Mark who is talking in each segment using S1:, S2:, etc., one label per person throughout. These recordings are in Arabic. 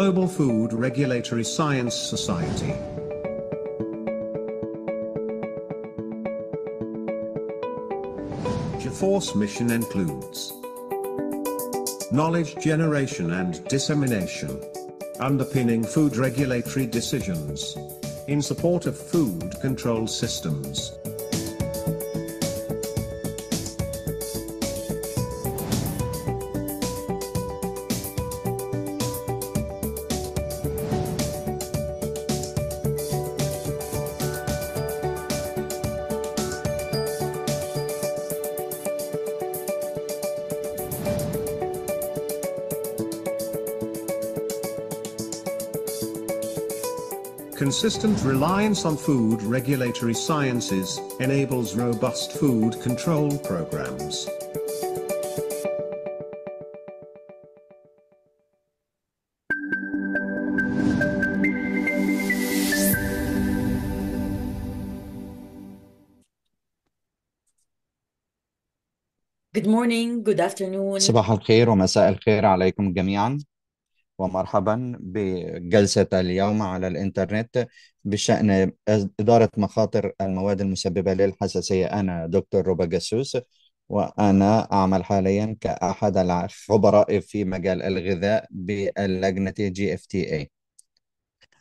S1: Global Food Regulatory Science Society. JFORCE mission includes knowledge generation and dissemination, underpinning food regulatory decisions, in support of food control systems, Consistent reliance on food regulatory sciences enables robust food control programs. Good morning, good afternoon. صباح الخير ومساء الخير عليكم جميعا. ومرحبا بجلسة اليوم على الإنترنت بشأن إدارة مخاطر المواد المسببة للحساسية أنا دكتور روبا جاسوس وأنا أعمل حاليا كأحد الخبراء في مجال الغذاء باللجنة جي اف تي اي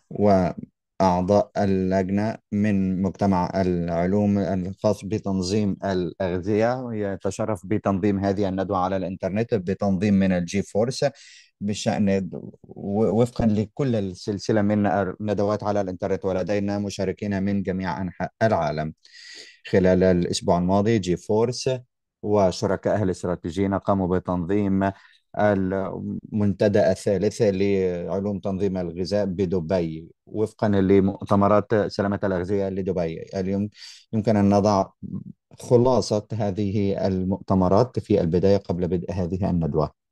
S1: وأعضاء اللجنة من مجتمع العلوم الخاص بتنظيم الأغذية يتشرف بتنظيم هذه الندوة على الإنترنت بتنظيم من الجي فورس بالشأن وفقا لكل السلسلة من ندوات على الإنترنت ولدينا مشاركين من جميع أنحاء العالم خلال الأسبوع الماضي جي فورس وشركاء أهل الاستراتيجيين قاموا بتنظيم المنتدى الثالث لعلوم تنظيم الغذاء بدبي وفقا لمؤتمرات سلامة الأغذية لدبي اليوم يمكن أن نضع خلاصة هذه المؤتمرات في البداية قبل بدء هذه الندوة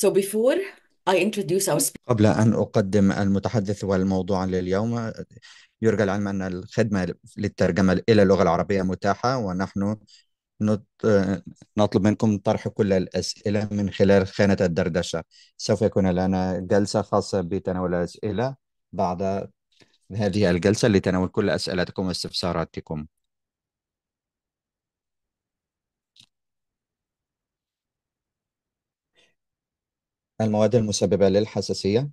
S1: So before I introduce our speaker. قبل أن أقدم المتحدث والموضوع لليوم يرجى العلم أن الخدمة للترجمة إلى اللغة العربية متاحة ونحن نطلب منكم طرح كل الأسئلة من خلال خانة الدردشة سوف يكون لنا جلسة خاصة بتناول الأسئلة بعد هذه الجلسة لتناول كل أسئلتكم واستفساراتكم المواد المسببة للحساسية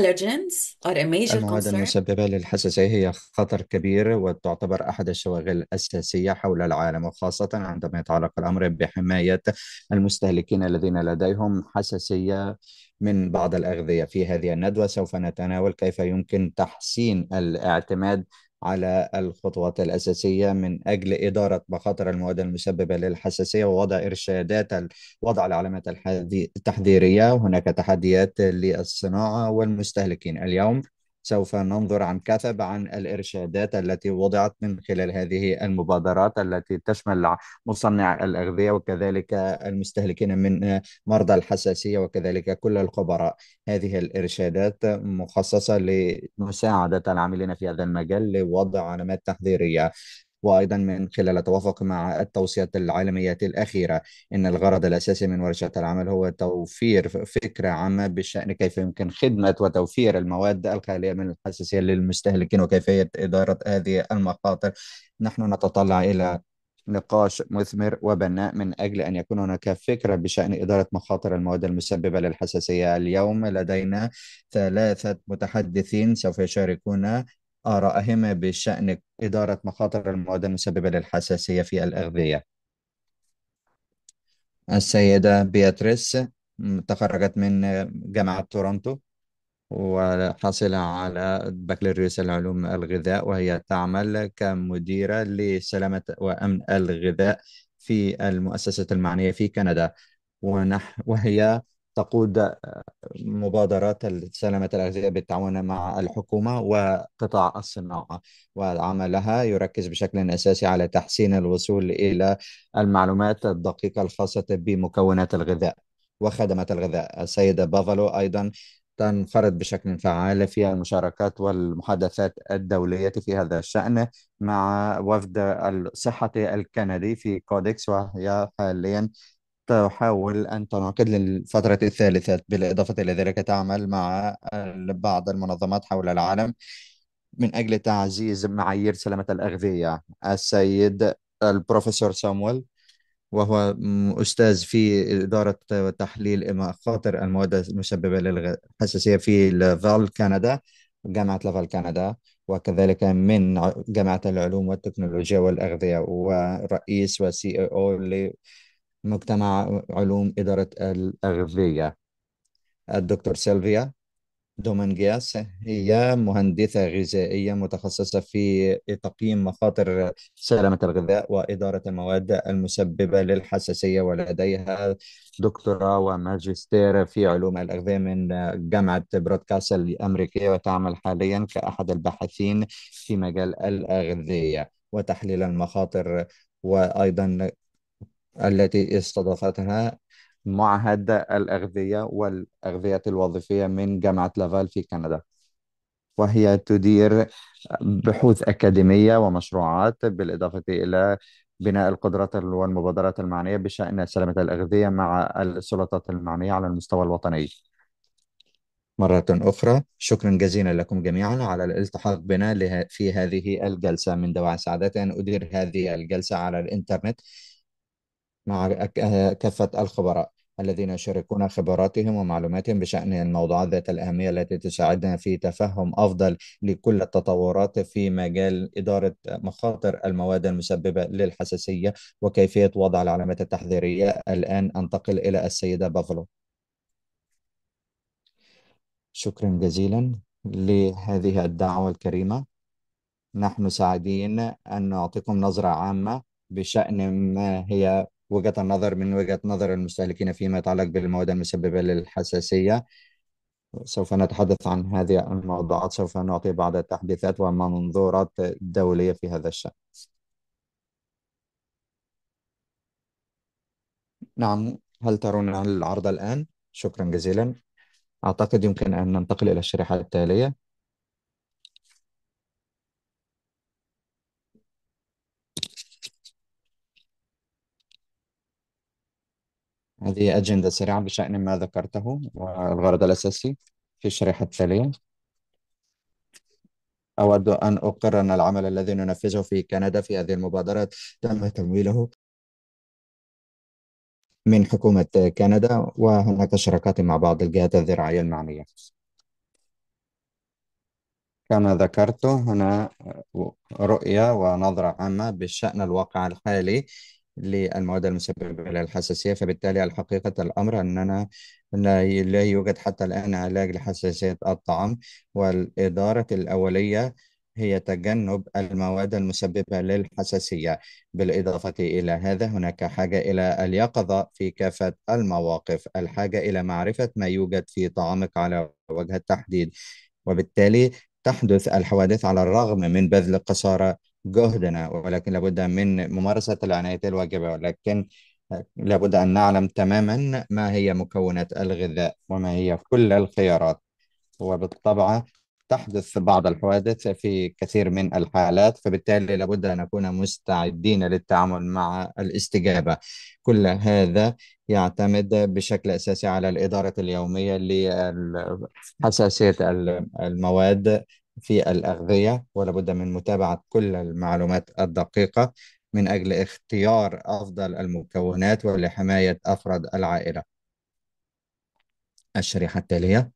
S1: Allergens are a major المواد concern. المسببة للحساسية هي خطر كبير وتعتبر أحد الشواغل الأساسية حول العالم وخاصة عندما يتعلق الأمر بحماية المستهلكين الذين لديهم حساسية من بعض الأغذية في هذه الندوة سوف نتناول كيف يمكن تحسين الاعتماد على الخطوات الأساسية من أجل إدارة مخاطر المواد المسببة للحساسية ووضع إرشادات وضع العلامات التحذيرية هناك تحديات للصناعة والمستهلكين اليوم سوف ننظر عن كثب عن الإرشادات التي وضعت من خلال هذه المبادرات التي تشمل مصنع الأغذية وكذلك المستهلكين من مرضى الحساسية وكذلك كل الخبراء هذه الإرشادات مخصصة لمساعدة العاملين في هذا المجال لوضع علامات تحذيرية وأيضا من خلال التوافق مع التوصيات العالمية الأخيرة إن الغرض الأساسي من ورشة العمل هو توفير فكرة عامة بشأن كيف يمكن خدمة وتوفير المواد الخالية من الحساسية للمستهلكين وكيفية إدارة هذه المخاطر نحن نتطلع إلى نقاش مثمر وبناء من أجل أن يكون هناك فكرة بشأن إدارة مخاطر المواد المسببة للحساسية اليوم لدينا ثلاثة متحدثين سوف يشاركون آرائهما بشأن إدارة مخاطر المواد المسببة للحساسية في الأغذية السيدة بياتريس تخرجت من جامعة تورونتو وحصل على بكالوريوس العلوم الغذاء وهي تعمل كمديرة لسلامة وأمن الغذاء في المؤسسة المعنية في كندا ونح وهي تقود مبادرات سلامة الأغذية بالتعاون مع الحكومة وقطاع الصناعة وعملها يركز بشكل أساسي على تحسين الوصول إلى المعلومات الدقيقة الخاصة بمكونات الغذاء وخدمات الغذاء السيدة بافالو أيضا تنفرد بشكل فعال في المشاركات والمحادثات الدولية في هذا الشأن مع وفد الصحة الكندي في كودكس وهي حاليا تحاول أن تنعقد للفترة الثالثة بالإضافة إلى ذلك تعمل مع بعض المنظمات حول العالم من أجل تعزيز معايير سلامة الأغذية السيد البروفيسور سامويل وهو أستاذ في إدارة وتحليل مخاطر المواد المسببة للحساسية في لافال كندا جامعة لافال كندا وكذلك من جامعة العلوم والتكنولوجيا والأغذية ورئيس وسي او مجتمع علوم إدارة الأغذية الدكتور سيلفيا دومانجياس هي مهندسة غذائية متخصصة في تقييم مخاطر سلامة الغذاء وإدارة المواد المسببة للحساسية ولديها دكتوراه وماجستير في علوم الأغذية من جامعة برودكاسل الأمريكية وتعمل حاليا كأحد الباحثين في مجال الأغذية وتحليل المخاطر وأيضا التي استضافتها معهد الأغذية والأغذية الوظيفية من جامعة لافال في كندا وهي تدير بحوث أكاديمية ومشروعات بالإضافة إلى بناء القدرات والمبادرات المعنية بشأن سلامة الأغذية مع السلطات المعنية على المستوى الوطني مرة أخرى شكرا جزيلا لكم جميعا على الالتحاق بنا في هذه الجلسة من دواعي سعادتي أن أدير هذه الجلسة على الإنترنت مع كافة الخبراء الذين يشاركون خبراتهم ومعلوماتهم بشأن الموضوعات ذات الأهمية التي تساعدنا في تفهم أفضل لكل التطورات في مجال إدارة مخاطر المواد المسببة للحساسية وكيفية وضع العلامات التحذيرية الآن أنتقل إلى السيدة بافلو شكرا جزيلا لهذه الدعوة الكريمة نحن سعيدين أن نعطيكم نظرة عامة بشأن ما هي وجهة النظر من وجهة نظر المستهلكين فيما يتعلق بالمواد المسببة للحساسية سوف نتحدث عن هذه الموضوعات سوف نعطي بعض التحديثات ومنظورات دولية في هذا الشأن نعم هل ترون العرض الآن؟ شكرا جزيلا أعتقد يمكن أن ننتقل إلى الشريحة التالية هذه أجندة سريعة بشأن ما ذكرته والغرض الأساسي في الشريحة التالية أود أن أقر أن العمل الذي ننفذه في كندا في هذه المبادرات تم تمويله من حكومة كندا وهناك شراكات مع بعض الجهات الزراعية المعنية كما ذكرت هنا رؤية ونظرة عامة بشأن الواقع الحالي للمواد المسببة للحساسية فبالتالي الحقيقة الأمر أننا لا يوجد حتى الآن علاج لحساسية الطعام والإدارة الأولية هي تجنب المواد المسببة للحساسية بالإضافة إلى هذا هناك حاجة إلى اليقظة في كافة المواقف الحاجة إلى معرفة ما يوجد في طعامك على وجه التحديد وبالتالي تحدث الحوادث على الرغم من بذل قصارى جهدنا ولكن لابد من ممارسة العناية الواجبة ولكن لابد أن نعلم تماما ما هي مكونات الغذاء وما هي كل الخيارات وبالطبع تحدث بعض الحوادث في كثير من الحالات فبالتالي لابد أن نكون مستعدين للتعامل مع الاستجابة كل هذا يعتمد بشكل أساسي على الإدارة اليومية لحساسية المواد في الأغذية بد من متابعة كل المعلومات الدقيقة من أجل اختيار أفضل المكونات ولحماية أفراد العائلة الشريحة التالية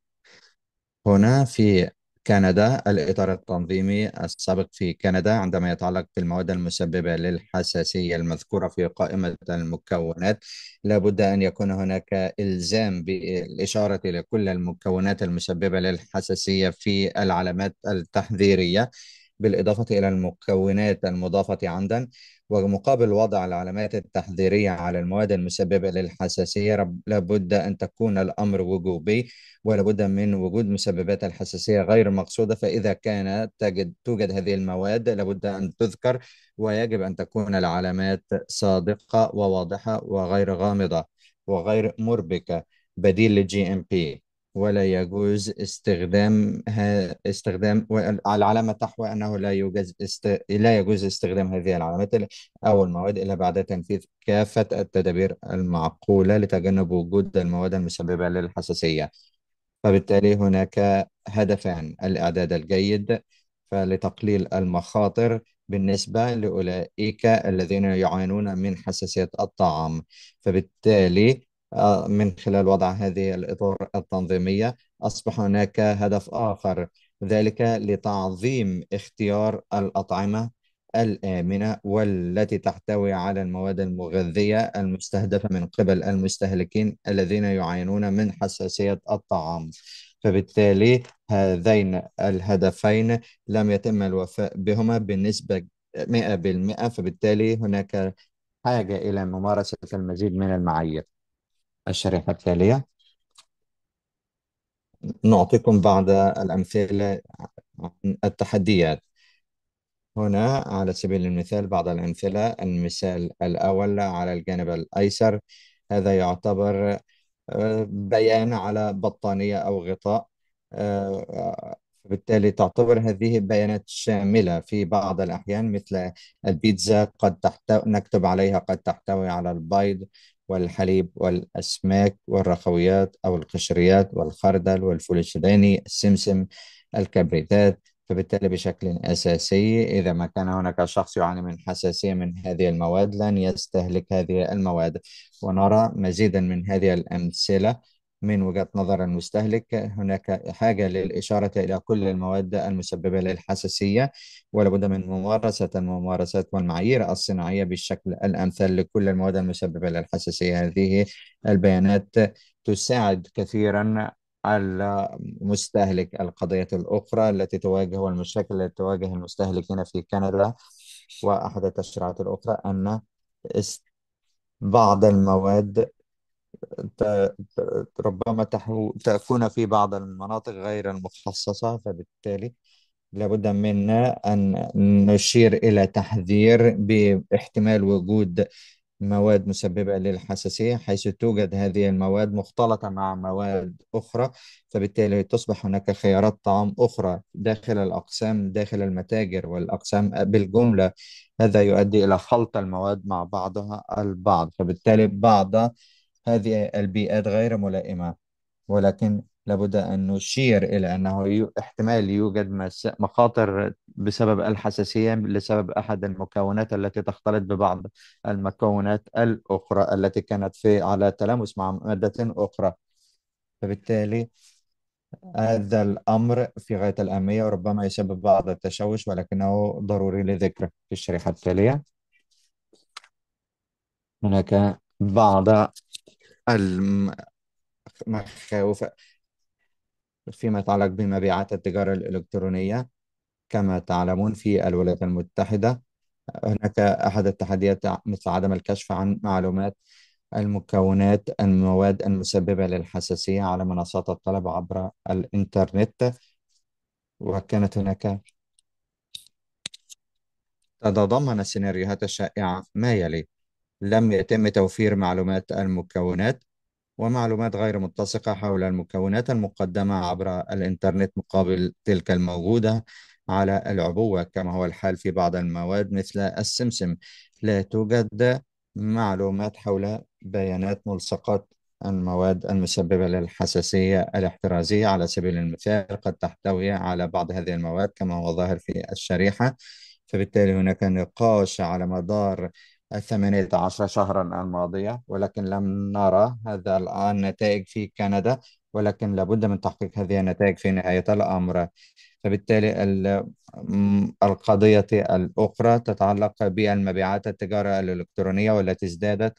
S1: هنا في كندا الإطار التنظيمي السابق في كندا عندما يتعلق بالمواد المسببة للحساسية المذكورة في قائمة المكونات لابد أن يكون هناك إلزام بالإشارة لكل المكونات المسببة للحساسية في العلامات التحذيرية بالإضافة إلى المكونات المضافة عمدا ومقابل وضع العلامات التحذيرية على المواد المسببة للحساسية لابد أن تكون الأمر وجوبي ولابد من وجود مسببات الحساسية غير مقصوده فإذا كانت تجد توجد هذه المواد لابد أن تذكر ويجب أن تكون العلامات صادقة وواضحة وغير غامضة وغير مربكة بديل للجي ام بي ولا يجوز استخدام استخدام العلامة تحوى أنه لا يوجد است... لا يجوز استخدام هذه العلامات أو المواد إلا بعد تنفيذ كافة التدابير المعقولة لتجنب وجود المواد المسببة للحساسية فبالتالي هناك هدفان الإعداد الجيد فلتقليل المخاطر بالنسبة لأولئك الذين يعانون من حساسية الطعام فبالتالي من خلال وضع هذه الإطار التنظيمية أصبح هناك هدف آخر ذلك لتعظيم اختيار الأطعمة الآمنة والتي تحتوي على المواد المغذية المستهدفة من قبل المستهلكين الذين يعانون من حساسية الطعام فبالتالي هذين الهدفين لم يتم الوفاء بهما بنسبة 100% فبالتالي هناك حاجة إلى ممارسة المزيد من المعايير الشريحة التالية نعطيكم بعض الأمثلة عن التحديات هنا على سبيل المثال بعض الأمثلة المثال الأول على الجانب الأيسر هذا يعتبر آه، بيان على بطانية أو غطاء آه، بالتالي تعتبر هذه بيانات شاملة في بعض الأحيان مثل البيتزا قد تحتوي نكتب عليها قد تحتوي على البيض والحليب والأسماك والرخويات أو القشريات والخردل والفول السوداني السمسم الكبريتات فبالتالي بشكل أساسي إذا ما كان هناك شخص يعاني من حساسية من هذه المواد لن يستهلك هذه المواد ونرى مزيدا من هذه الأمثلة من وجهة نظر المستهلك هناك حاجة للإشارة إلى كل المواد المسببة للحساسية ولابد من ممارسة الممارسات والمعايير الصناعية بالشكل الأمثل لكل المواد المسببة للحساسية هذه البيانات تساعد كثيرا على مستهلك القضية الأخرى التي تواجه والمشاكل التي تواجه المستهلكين في كندا وأحد التشريعات الأخرى أن بعض المواد ربما تكون في بعض المناطق غير المخصصة فبالتالي لابد منا أن نشير إلى تحذير باحتمال وجود مواد مسببة للحساسية حيث توجد هذه المواد مختلطة مع مواد أخرى فبالتالي تصبح هناك خيارات طعام أخرى داخل الأقسام داخل المتاجر والأقسام بالجملة هذا يؤدي إلى خلط المواد مع بعضها البعض فبالتالي بعض هذه البيئات غير ملائمة ولكن لابد أن نشير إلى أنه احتمال يوجد مخاطر بسبب الحساسية لسبب أحد المكونات التي تختلط ببعض المكونات الأخرى التي كانت في على تلامس مع مادة أخرى فبالتالي هذا الأمر في غاية الأهمية وربما يسبب بعض التشوش ولكنه ضروري لذكره في الشريحة التالية هناك بعض المخاوف فيما يتعلق بمبيعات التجارة الإلكترونية كما تعلمون في الولايات المتحدة هناك أحد التحديات مثل عدم الكشف عن معلومات المكونات المواد المسببة للحساسية على منصات الطلب عبر الإنترنت وكانت هناك تتضمن السيناريوهات الشائعة ما يلي لم يتم توفير معلومات المكونات ومعلومات غير متسقة حول المكونات المقدمة عبر الإنترنت مقابل تلك الموجودة على العبوة كما هو الحال في بعض المواد مثل السمسم لا توجد معلومات حول بيانات ملصقات المواد المسببة للحساسية الاحترازية على سبيل المثال قد تحتوي على بعض هذه المواد كما هو ظاهر في الشريحة فبالتالي هناك نقاش على مدار الثمانية عشر شهرا الماضية ولكن لم نرى هذا الآن نتائج في كندا ولكن لابد من تحقيق هذه النتائج في نهاية الأمر فبالتالي القضية الأخرى تتعلق بالمبيعات التجارة الإلكترونية والتي ازدادت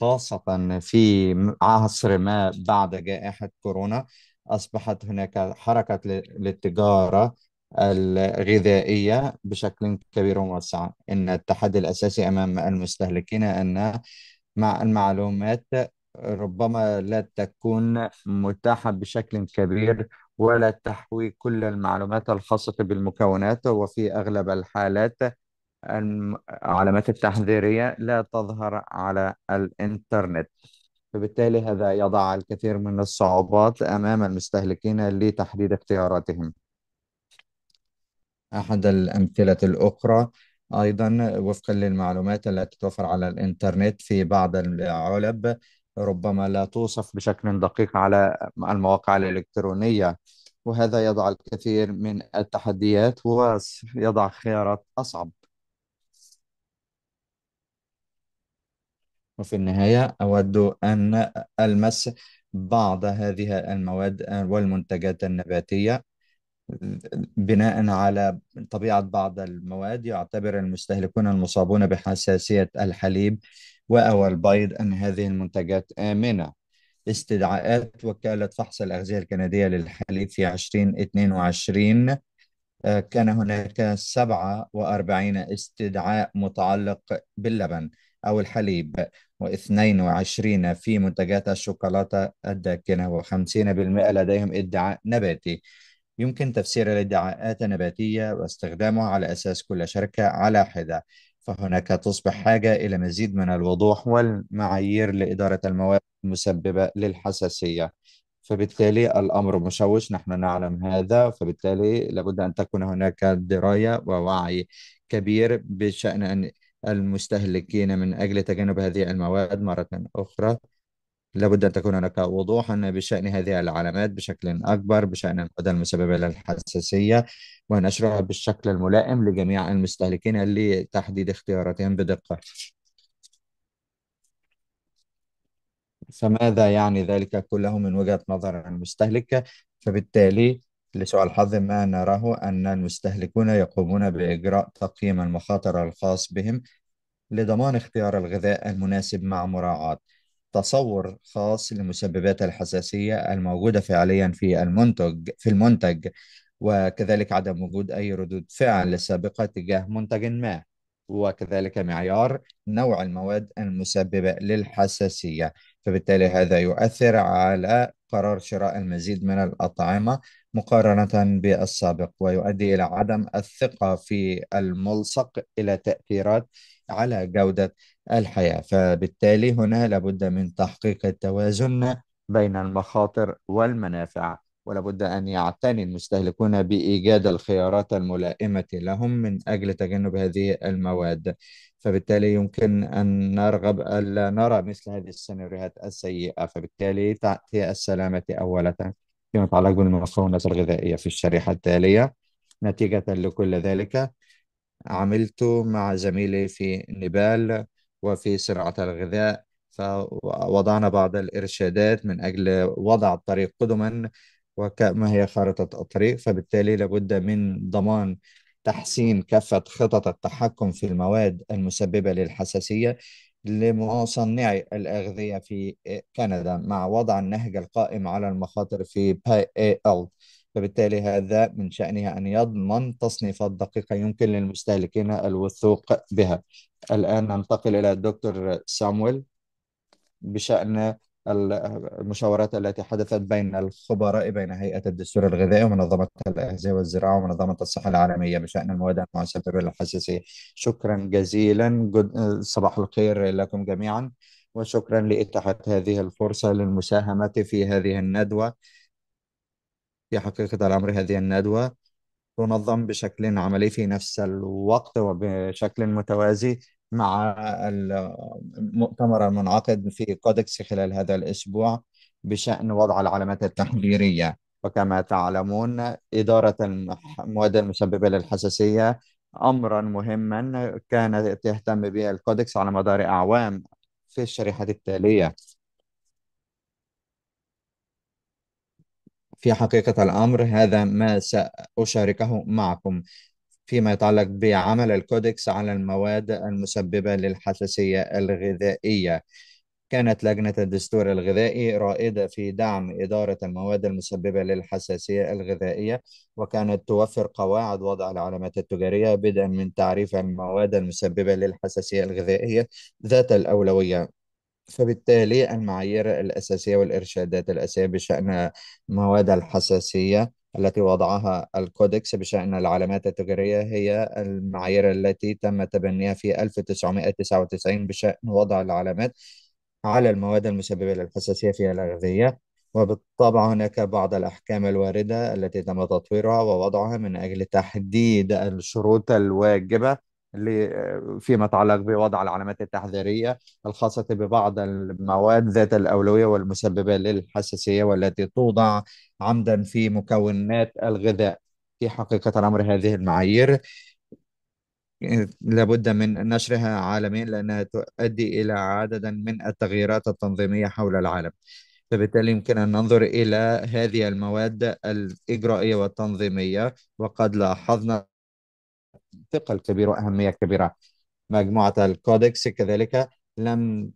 S1: خاصة في عصر ما بعد جائحة كورونا أصبحت هناك حركة للتجارة الغذائية بشكل كبير وموسع إن التحدي الأساسي أمام المستهلكين أن مع المعلومات ربما لا تكون متاحة بشكل كبير ولا تحوي كل المعلومات الخاصة بالمكونات وفي أغلب الحالات العلامات التحذيرية لا تظهر على الإنترنت فبالتالي هذا يضع الكثير من الصعوبات أمام المستهلكين لتحديد اختياراتهم أحد الأمثلة الأخرى أيضا وفقا للمعلومات التي توفر على الإنترنت في بعض العلب ربما لا توصف بشكل دقيق على المواقع الإلكترونية وهذا يضع الكثير من التحديات ويضع خيارات أصعب وفي النهاية أود أن ألمس بعض هذه المواد والمنتجات النباتية بناء على طبيعة بعض المواد يعتبر المستهلكون المصابون بحساسية الحليب وأو البيض أن هذه المنتجات آمنة استدعاءات وكالة فحص الأغذية الكندية للحليب في 2022 آه، كان هناك 47 استدعاء متعلق باللبن أو الحليب و22 في منتجات الشوكولاتة الداكنة و50% لديهم ادعاء نباتي يمكن تفسير الادعاءات النباتية واستخدامها على أساس كل شركة على حدة فهناك تصبح حاجة إلى مزيد من الوضوح والمعايير لإدارة المواد المسببة للحساسية فبالتالي الأمر مشوش نحن نعلم هذا فبالتالي لابد أن تكون هناك دراية ووعي كبير بشأن المستهلكين من أجل تجنب هذه المواد مرة أخرى لابد أن تكون هناك وضوح بشأن هذه العلامات بشكل أكبر بشأن العقدة المسببة للحساسية ونشرها بالشكل الملائم لجميع المستهلكين لتحديد اختياراتهم بدقة فماذا يعني ذلك كله من وجهة نظر المستهلك فبالتالي لسوء الحظ ما نراه أن المستهلكون يقومون بإجراء تقييم المخاطر الخاص بهم لضمان اختيار الغذاء المناسب مع مراعاة تصور خاص لمسببات الحساسية الموجودة فعليا في المنتج في المنتج وكذلك عدم وجود أي ردود فعل سابقة تجاه منتج ما وكذلك معيار نوع المواد المسببة للحساسية فبالتالي هذا يؤثر على قرار شراء المزيد من الأطعمة مقارنة بالسابق ويؤدي إلى عدم الثقة في الملصق إلى تأثيرات على جودة الحياة فبالتالي هنا لابد من تحقيق التوازن بين المخاطر والمنافع ولابد أن يعتني المستهلكون بإيجاد الخيارات الملائمة لهم من أجل تجنب هذه المواد فبالتالي يمكن أن نرغب ألا نرى مثل هذه السيناريوهات السيئة فبالتالي تأتي السلامة أولة فيما يتعلق بالمصونات الغذائية في الشريحة التالية نتيجة لكل ذلك عملته مع زميلي في نيبال وفي سرعة الغذاء فوضعنا بعض الإرشادات من أجل وضع الطريق قدما وما هي خارطة الطريق فبالتالي لابد من ضمان تحسين كافة خطط التحكم في المواد المسببة للحساسية لمصنعي الأغذية في كندا مع وضع النهج القائم على المخاطر في باي اي ال فبالتالي هذا من شأنها أن يضمن تصنيفات دقيقة يمكن للمستهلكين الوثوق بها الآن ننتقل إلى الدكتور سامويل بشأن المشاورات التي حدثت بين الخبراء بين هيئة الدستور الغذائي ومنظمة الأغذية والزراعة ومنظمة الصحة العالمية بشأن المواد المسببة للحساسية شكرا جزيلا صباح الخير لكم جميعا وشكرا لإتاحة هذه الفرصة للمساهمة في هذه الندوة في حقيقة الأمر هذه الندوة تنظم بشكل عملي في نفس الوقت وبشكل متوازي مع المؤتمر المنعقد في كودكس خلال هذا الأسبوع بشأن وضع العلامات التحذيرية وكما تعلمون إدارة المواد المسببة للحساسية أمرا مهما كانت تهتم به الكودكس على مدار أعوام في الشريحة التالية في حقيقة الأمر هذا ما سأشاركه معكم فيما يتعلق بعمل الكودكس على المواد المسببة للحساسية الغذائية كانت لجنة الدستور الغذائي رائدة في دعم إدارة المواد المسببة للحساسية الغذائية وكانت توفر قواعد وضع العلامات التجارية بدءا من تعريف المواد المسببة للحساسية الغذائية ذات الأولوية فبالتالي المعايير الأساسية والإرشادات الأساسية بشأن مواد الحساسية التي وضعها الكودكس بشأن العلامات التجارية هي المعايير التي تم تبنيها في 1999 بشأن وضع العلامات على المواد المسببة للحساسية في الأغذية وبالطبع هناك بعض الأحكام الواردة التي تم تطويرها ووضعها من أجل تحديد الشروط الواجبة آه، فيما يتعلق بوضع العلامات التحذيرية الخاصة ببعض المواد ذات الأولوية والمسببة للحساسية والتي توضع عمدا في مكونات الغذاء في حقيقة الأمر هذه المعايير لابد من نشرها عالميا لأنها تؤدي إلى عددا من التغييرات التنظيمية حول العالم فبالتالي يمكن أن ننظر إلى هذه المواد الإجرائية والتنظيمية وقد لاحظنا ثقل كبير وأهمية كبيرة مجموعة الكودكس كذلك لم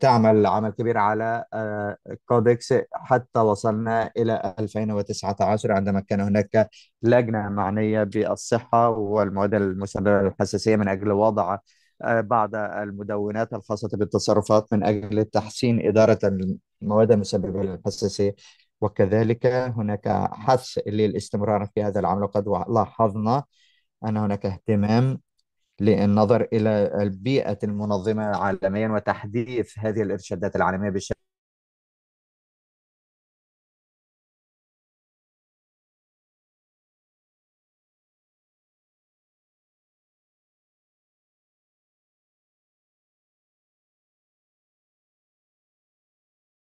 S1: تعمل عمل كبير على آه، كودكس حتى وصلنا إلى 2019 عندما كان هناك لجنة معنية بالصحة والمواد المسببة للحساسية من أجل وضع آه، بعض المدونات الخاصة بالتصرفات من أجل تحسين إدارة المواد المسببة للحساسية وكذلك هناك حث للاستمرار في هذا العمل وقد لاحظنا أن هناك اهتمام للنظر إلى البيئة المنظمة عالميا وتحديث هذه الإرشادات العالمية بشكل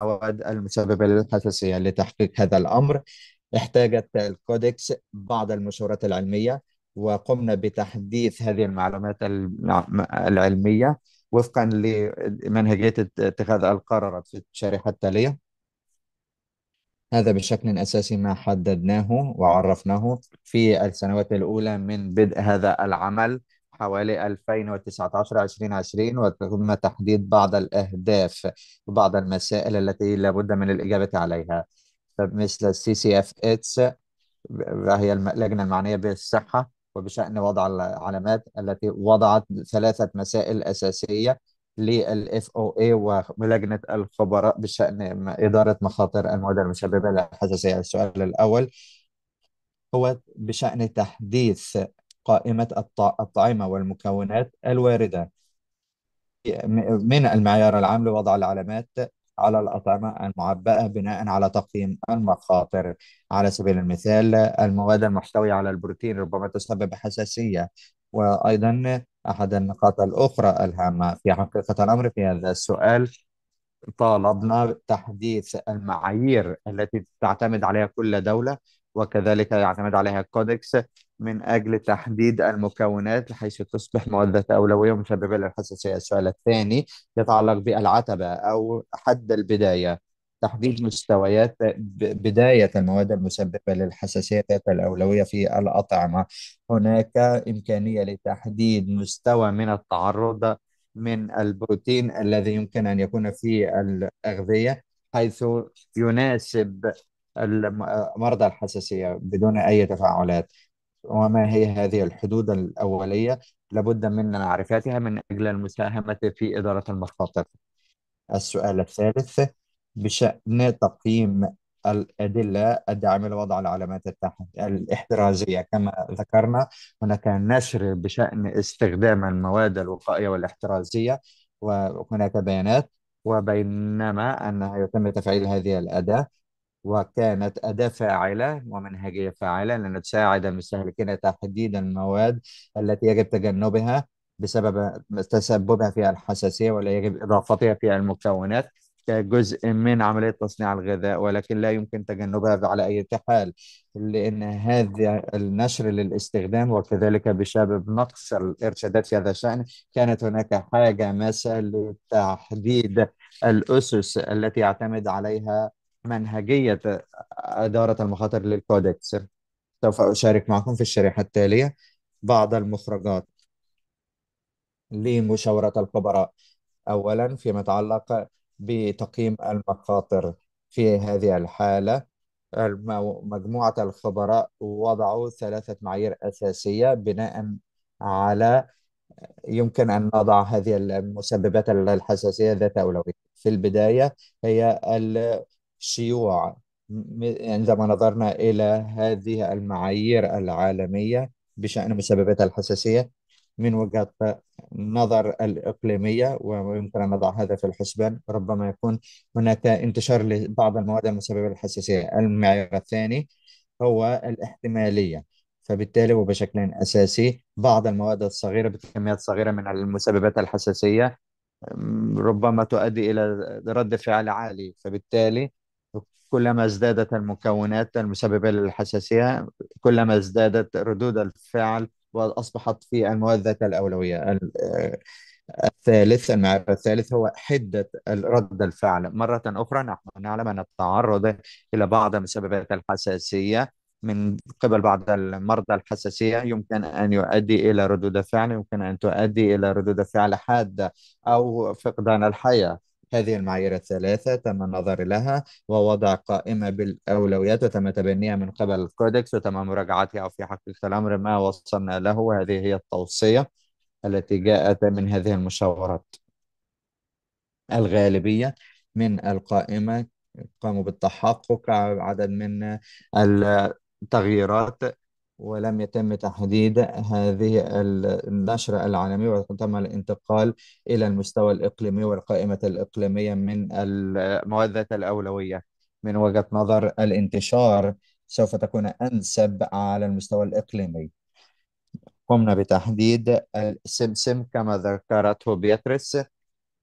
S1: المواد المسببة للحساسية لتحقيق هذا الأمر احتاجت الكودكس بعض المشورات العلمية وقمنا بتحديث هذه المعلومات العلمية وفقا لمنهجية اتخاذ القرارات في الشريحة التالية هذا بشكل أساسي ما حددناه وعرفناه في السنوات الأولى من بدء هذا العمل حوالي 2019 2020 وتم تحديد بعض الأهداف وبعض المسائل التي لابد من الإجابة عليها مثل السي سي اف اتس وهي اللجنة المعنية بالصحة وبشأن وضع العلامات التي وضعت ثلاثة مسائل أساسية للاف او اي ولجنه الخبراء بشان اداره مخاطر المواد المسببه للحساسيه السؤال الاول هو بشان تحديث قائمه الطعيمة والمكونات الوارده من المعيار العام لوضع العلامات على الأطعمة المعبأة بناء على تقييم المخاطر على سبيل المثال المواد المحتوية على البروتين ربما تسبب حساسية وأيضا أحد النقاط الأخرى الهامة في حقيقة الأمر في هذا السؤال طالبنا تحديث المعايير التي تعتمد عليها كل دولة وكذلك يعتمد عليها كودكس من أجل تحديد المكونات حيث تصبح مؤداة أولوية مسببة للحساسية السؤال الثاني يتعلق بالعتبة أو حد البداية تحديد مستويات بداية المواد المسببة للحساسية ذات الأولوية في الأطعمة هناك إمكانية لتحديد مستوى من التعرض من البروتين الذي يمكن أن يكون في الأغذية حيث يناسب مرضى الحساسية بدون أي تفاعلات وما هي هذه الحدود الأولية لابد من معرفتها من أجل المساهمة في إدارة المخاطر السؤال الثالث بشأن تقييم الأدلة الداعمة لوضع العلامات الاحترازية كما ذكرنا هناك نشر بشأن استخدام المواد الوقائية والاحترازية وهناك بيانات وبينما أنها يتم تفعيل هذه الأداة وكانت أداة فاعلة ومنهجية فاعلة لأن تساعد المستهلكين تحديد المواد التي يجب تجنبها بسبب تسببها في الحساسية ولا يجب إضافتها في المكونات كجزء من عملية تصنيع الغذاء ولكن لا يمكن تجنبها على أي حال لأن هذا النشر للاستخدام وكذلك بسبب نقص الإرشادات في هذا الشأن كانت هناك حاجة ماسة لتحديد الأسس التي يعتمد عليها منهجية إدارة المخاطر للكودكس سوف أشارك معكم في الشريحة التالية بعض المخرجات لمشاورة الخبراء أولا فيما يتعلق بتقييم المخاطر في هذه الحالة مجموعة الخبراء وضعوا ثلاثة معايير أساسية بناء على يمكن أن نضع هذه المسببات الحساسية ذات أولوية في البداية هي شيوع عندما نظرنا إلى هذه المعايير العالمية بشأن مسببات الحساسية من وجهة نظر الإقليمية ويمكن أن نضع هذا في الحسبان ربما يكون هناك انتشار لبعض المواد المسببة للحساسية المعيار الثاني هو الاحتمالية فبالتالي وبشكل أساسي بعض المواد الصغيرة بكميات صغيرة من المسببات الحساسية ربما تؤدي إلى رد فعل عالي فبالتالي كلما ازدادت المكونات المسببة للحساسية كلما ازدادت ردود الفعل وأصبحت في المواد ذات الأولوية آه، الثالث المعرفة الثالث هو حدة رد الفعل مرة أخرى نحن نعلم أن التعرض إلى بعض مسببات الحساسية من قبل بعض المرضى الحساسية يمكن أن يؤدي إلى ردود فعل يمكن أن تؤدي إلى ردود فعل حادة أو فقدان الحياة هذه المعايير الثلاثة تم النظر لها ووضع قائمة بالأولويات وتم تبنيها من قبل الكودكس وتم مراجعتها وفي حقيقة الأمر ما وصلنا له وهذه هي التوصية التي جاءت من هذه المشاورات الغالبية من القائمة قاموا بالتحقق عدد من التغييرات ولم يتم تحديد هذه النشرة العالمية وتم الانتقال إلى المستوى الإقليمي والقائمة الإقليمية من المواد ذات الأولوية من وجهة نظر الانتشار سوف تكون أنسب على المستوى الإقليمي قمنا بتحديد السمسم كما ذكرته بيترس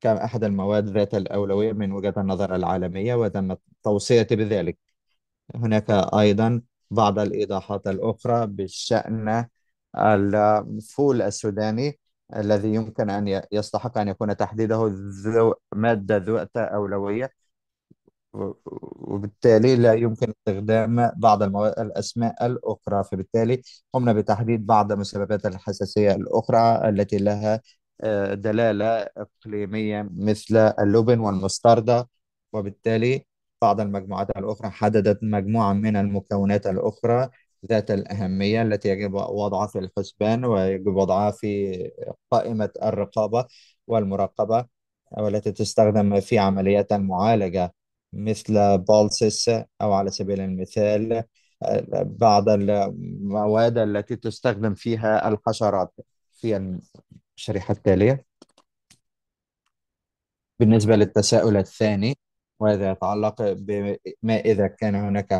S1: كأحد المواد ذات الأولوية من وجهة النظر العالمية وتم التوصية بذلك هناك أيضا بعض الإيضاحات الأخرى بشأن الفول السوداني الذي يمكن أن يستحق أن يكون تحديده ذو مادة ذات أولوية وبالتالي لا يمكن استخدام بعض المواد الأسماء الأخرى فبالتالي قمنا بتحديد بعض مسببات الحساسية الأخرى التي لها آه، دلالة إقليمية مثل اللبن والمستردة وبالتالي بعض المجموعات الأخرى حددت مجموعة من المكونات الأخرى ذات الأهمية التي يجب وضعها في الحسبان ويجب وضعها في قائمة الرقابة والمراقبة والتي تستخدم في عمليات المعالجة مثل بالسس أو على سبيل المثال بعض المواد التي تستخدم فيها الحشرات في الشريحة التالية بالنسبة للتساؤل الثاني وهذا يتعلق بما إذا كان هناك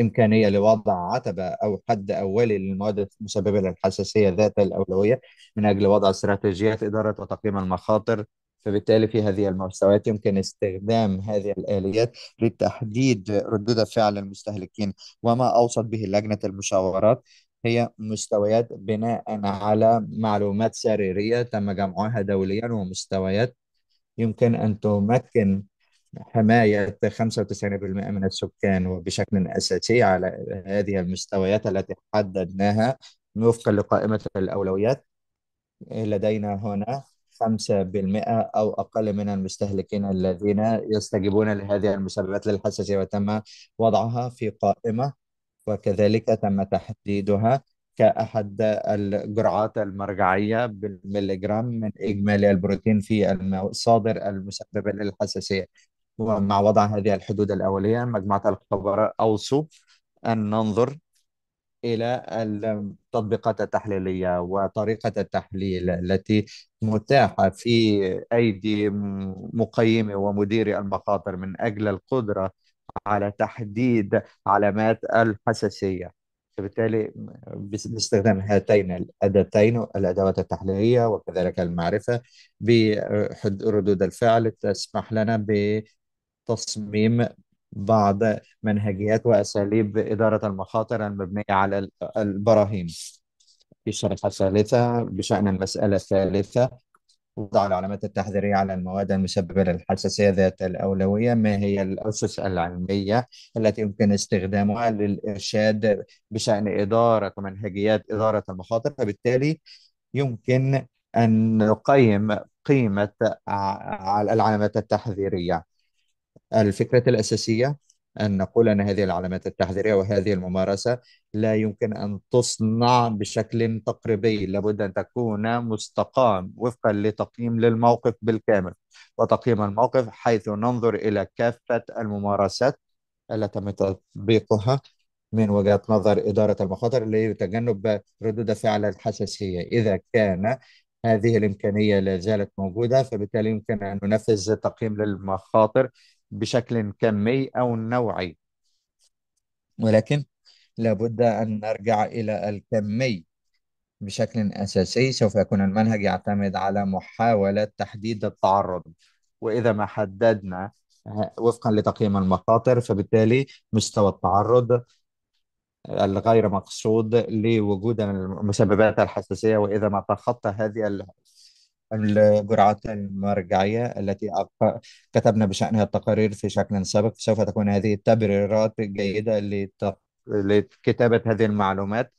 S1: إمكانية لوضع عتبة أو حد أولي للمواد المسببة للحساسية ذات الأولوية من أجل وضع استراتيجيات إدارة وتقييم المخاطر فبالتالي في هذه المستويات يمكن استخدام هذه الآليات لتحديد ردود فعل المستهلكين وما أوصت به لجنة المشاورات هي مستويات بناء على معلومات سريرية تم جمعها دوليا ومستويات يمكن أن تمكن حماية 95% من السكان وبشكل أساسي على هذه المستويات التي حددناها وفقا لقائمة الأولويات لدينا هنا 5% أو أقل من المستهلكين الذين يستجيبون لهذه المسببات للحساسية وتم وضعها في قائمة وكذلك تم تحديدها كأحد الجرعات المرجعية بالمليجرام من إجمالي البروتين في المصادر المسببة للحساسية ومع وضع هذه الحدود الأولية مجموعة الخبراء أوصوا أن ننظر إلى التطبيقات التحليلية وطريقة التحليل التي متاحة في أيدي مقيمي ومديري المخاطر من أجل القدرة على تحديد علامات الحساسية فبالتالي باستخدام هاتين الأداتين الأدوات التحليلية وكذلك المعرفة بردود الفعل تسمح لنا تصميم بعض منهجيات وأساليب إدارة المخاطر المبنية على البراهين في الشريحة الثالثة بشأن المسألة الثالثة وضع العلامات التحذيرية على المواد المسببة للحساسية ذات الأولوية ما هي الأسس العلمية التي يمكن استخدامها للإرشاد بشأن إدارة ومنهجيات إدارة المخاطر فبالتالي يمكن أن نقيم قيمة العلامات التحذيرية الفكرة الأساسية أن نقول أن هذه العلامات التحذيرية وهذه الممارسة لا يمكن أن تصنع بشكل تقريبي لابد أن تكون مستقام وفقا لتقييم للموقف بالكامل وتقييم الموقف حيث ننظر إلى كافة الممارسات التي تم تطبيقها من وجهة نظر إدارة المخاطر لتجنب ردود فعل الحساسية إذا كان هذه الإمكانية لا زالت موجودة فبالتالي يمكن أن ننفذ تقييم للمخاطر بشكل كمي أو نوعي ولكن لابد أن نرجع إلى الكمي بشكل أساسي سوف يكون المنهج يعتمد على محاولة تحديد التعرض وإذا ما حددنا وفقا لتقييم المخاطر فبالتالي مستوى التعرض الغير مقصود لوجود المسببات الحساسية وإذا ما تخطى هذه الجرعات المرجعية التي كتبنا بشأنها التقارير في شكل سابق سوف تكون هذه التبريرات جيدة لكتابة هذه المعلومات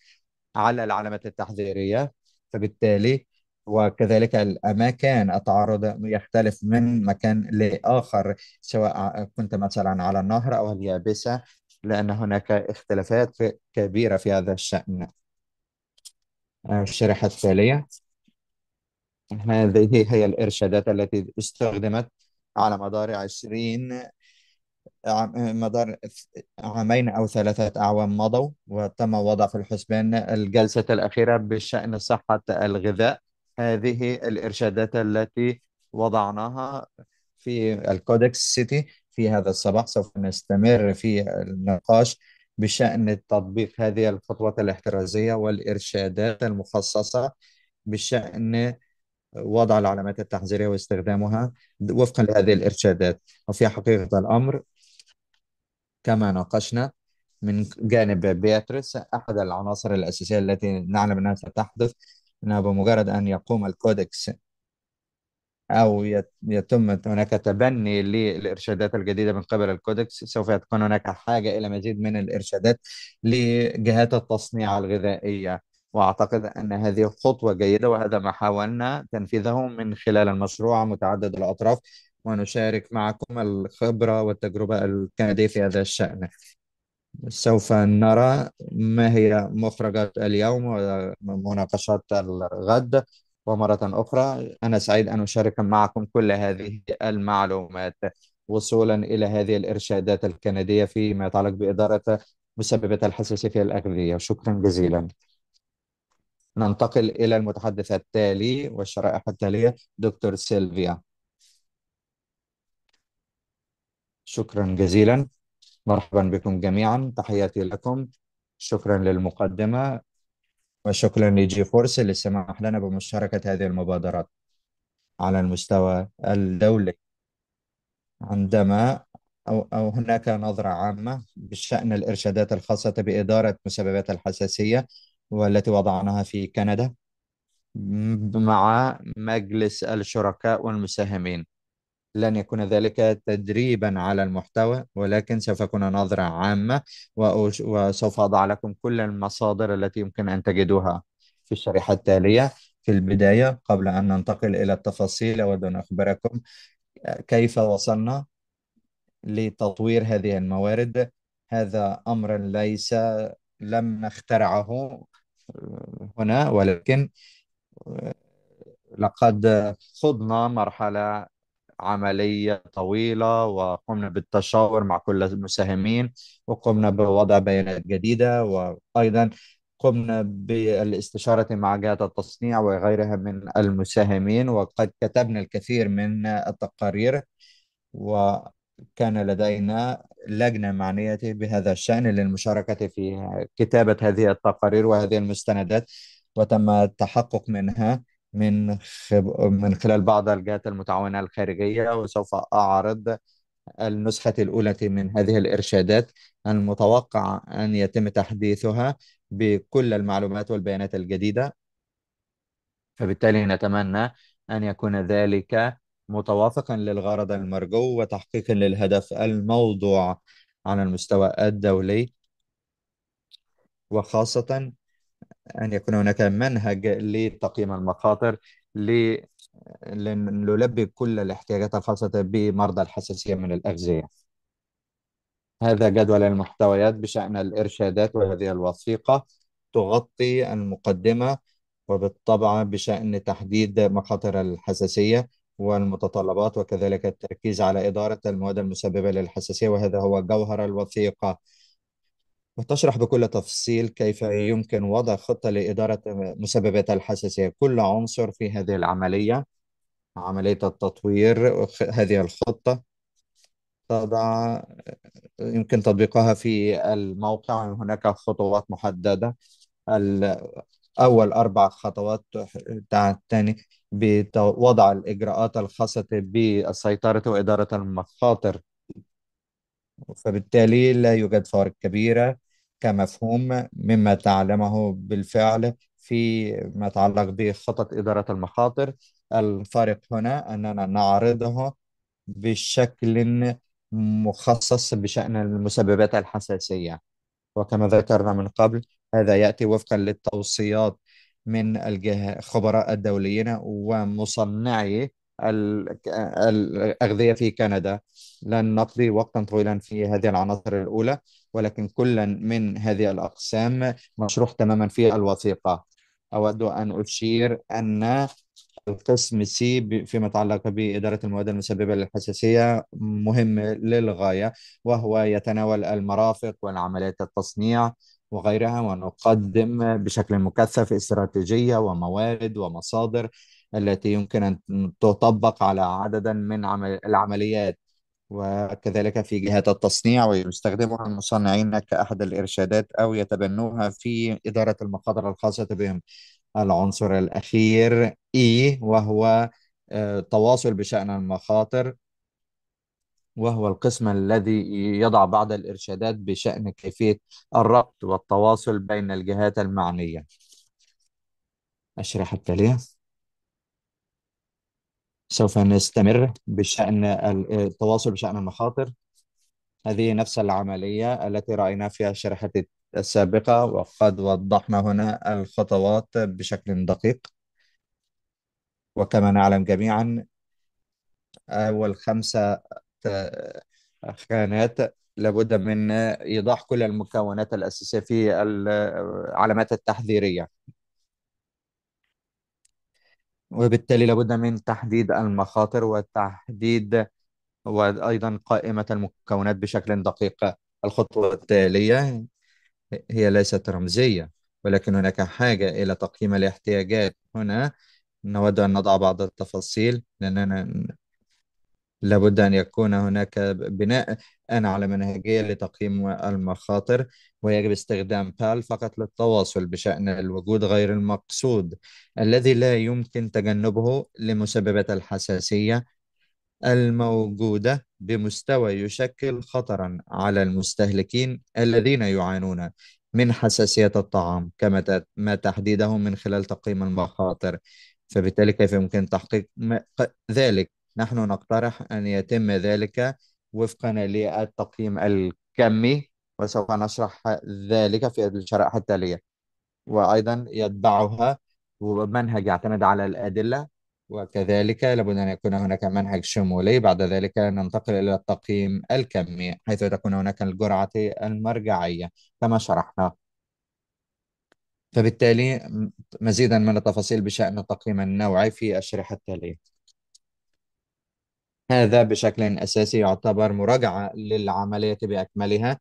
S1: على العلامات التحذيرية فبالتالي وكذلك الأماكن التعرض يختلف من مكان لآخر سواء كنت مثلا على النهر أو اليابسة لأن هناك اختلافات كبيرة في هذا الشأن الشريحة التالية هذه هي الإرشادات التي استخدمت على مدار عشرين مدار عامين أو ثلاثة أعوام مضوا وتم وضع في الحسبان الجلسة الأخيرة بشأن صحة الغذاء هذه الإرشادات التي وضعناها في الكودكس سيتي في هذا الصباح سوف نستمر في النقاش بشأن تطبيق هذه الخطوة الاحترازية والإرشادات المخصصة بشأن وضع العلامات التحذيرية واستخدامها وفقا لهذه الإرشادات وفي حقيقة الأمر كما ناقشنا من جانب بياتريس أحد العناصر الأساسية التي نعلم أنها ستحدث أنها بمجرد أن يقوم الكودكس أو يتم هناك تبني للإرشادات الجديدة من قبل الكودكس سوف تكون هناك حاجة إلى مزيد من الإرشادات لجهات التصنيع الغذائية واعتقد ان هذه خطوة جيده وهذا ما حاولنا تنفيذه من خلال المشروع متعدد الاطراف ونشارك معكم الخبره والتجربه الكنديه في هذا الشان. سوف نرى ما هي مخرجات اليوم ومناقشات الغد ومرة أخرى أنا سعيد أن أشارك معكم كل هذه المعلومات وصولا إلى هذه الإرشادات الكندية فيما يتعلق بإدارة مسببات الحساسية الأغذية شكرا جزيلا ننتقل إلى المتحدث التالي والشرائح التالية دكتور سيلفيا شكرا جزيلا مرحبا بكم جميعا تحياتي لكم شكرا للمقدمة وشكرا لجي فورس للسماح لنا بمشاركة هذه المبادرات على المستوى الدولي عندما أو, أو هناك نظرة عامة بشأن الإرشادات الخاصة بإدارة مسببات الحساسية والتي وضعناها في كندا مع مجلس الشركاء والمساهمين لن يكون ذلك تدريبا على المحتوى ولكن سوف يكون نظرة عامة وسوف أضع لكم كل المصادر التي يمكن أن تجدوها في الشريحة التالية في البداية قبل أن ننتقل إلى التفاصيل أود أن أخبركم كيف وصلنا لتطوير هذه الموارد هذا أمر ليس لم نخترعه هنا ولكن آه، لقد خضنا مرحلة عملية طويلة وقمنا بالتشاور مع كل المساهمين وقمنا بوضع بيانات جديدة وأيضا قمنا بالاستشارة مع جهات التصنيع وغيرها من المساهمين وقد كتبنا الكثير من التقارير و كان لدينا لجنة معنية بهذا الشأن للمشاركة في كتابة هذه التقارير وهذه المستندات وتم التحقق منها من خب... من خلال بعض الجهات المتعاونة الخارجية وسوف أعرض النسخة الأولى من هذه الإرشادات المتوقع أن يتم تحديثها بكل المعلومات والبيانات الجديدة فبالتالي نتمنى أن يكون ذلك متوافقا للغرض المرجو وتحقيقا للهدف الموضوع على المستوى الدولي وخاصة أن يكون هناك منهج لتقييم المخاطر لنلبي كل الاحتياجات الخاصة بمرضى الحساسية من الأغذية هذا جدول المحتويات بشأن الإرشادات وهذه الوثيقة تغطي المقدمة وبالطبع بشأن تحديد مخاطر الحساسية والمتطلبات وكذلك التركيز على إدارة المواد المسببة للحساسية وهذا هو جوهر الوثيقة وتشرح بكل تفصيل كيف يمكن وضع خطة لإدارة مسببات الحساسية كل عنصر في هذه العملية عملية التطوير هذه الخطة تضع يمكن تطبيقها في الموقع هناك خطوات محددة أول أربع خطوات تعتني بوضع الإجراءات الخاصة بالسيطرة وإدارة المخاطر فبالتالي لا يوجد فوارق كبيرة كمفهوم مما تعلمه بالفعل فيما يتعلق بخطط إدارة المخاطر الفارق هنا أننا نعرضه بشكل مخصص بشأن المسببات الحساسية وكما ذكرنا من قبل هذا يأتي وفقا للتوصيات من الجهة خبراء الدوليين ومصنعي الأغذية في كندا لن نقضي وقتا طويلا في هذه العناصر الأولى ولكن كلا من هذه الأقسام مشروح تماما في الوثيقة أود أن أشير أن القسم سي فيما يتعلق بإدارة المواد المسببة للحساسية مهم للغاية وهو يتناول المرافق والعمليات التصنيع وغيرها ونقدم بشكل مكثف استراتيجية وموارد ومصادر التي يمكن أن تطبق على عددا من العمليات وكذلك في جهات التصنيع ويستخدمها المصنعين كأحد الإرشادات أو يتبنوها في إدارة المخاطر الخاصة بهم العنصر الأخير إي e، وهو آه، تواصل بشأن المخاطر وهو القسم الذي يضع بعض الإرشادات بشأن كيفية الربط والتواصل بين الجهات المعنية أشرح التالية سوف نستمر بشأن التواصل بشأن المخاطر هذه نفس العملية التي رأينا فيها الشرحة السابقة وقد وضحنا هنا الخطوات بشكل دقيق وكما نعلم جميعا أول خمسة خانات لابد من إيضاح كل المكونات الأساسية في العلامات التحذيرية وبالتالي لابد من تحديد المخاطر وتحديد وأيضا قائمة المكونات بشكل دقيق الخطوة التالية هي ليست رمزية ولكن هناك حاجة إلى تقييم الاحتياجات هنا نود أن نضع بعض التفاصيل لأننا لابد أن يكون هناك بناء على منهجية لتقييم المخاطر ويجب استخدام بال فقط للتواصل بشأن الوجود غير المقصود الذي لا يمكن تجنبه لمسببات الحساسية الموجودة بمستوى يشكل خطرا على المستهلكين الذين يعانون من حساسية الطعام كما ما تحديده من خلال تقييم المخاطر فبالتالي كيف يمكن تحقيق ذلك نحن نقترح أن يتم ذلك وفقا للتقييم الكمي وسوف نشرح ذلك في الشرائح التالية وأيضا يتبعها منهج يعتمد على الأدلة وكذلك لابد أن يكون هناك منهج شمولي بعد ذلك ننتقل إلى التقييم الكمي حيث تكون هناك الجرعة المرجعية كما شرحنا فبالتالي مزيدا من التفاصيل بشأن التقييم النوعي في الشريحة التالية هذا بشكل أساسي يعتبر مراجعة للعملية بأكملها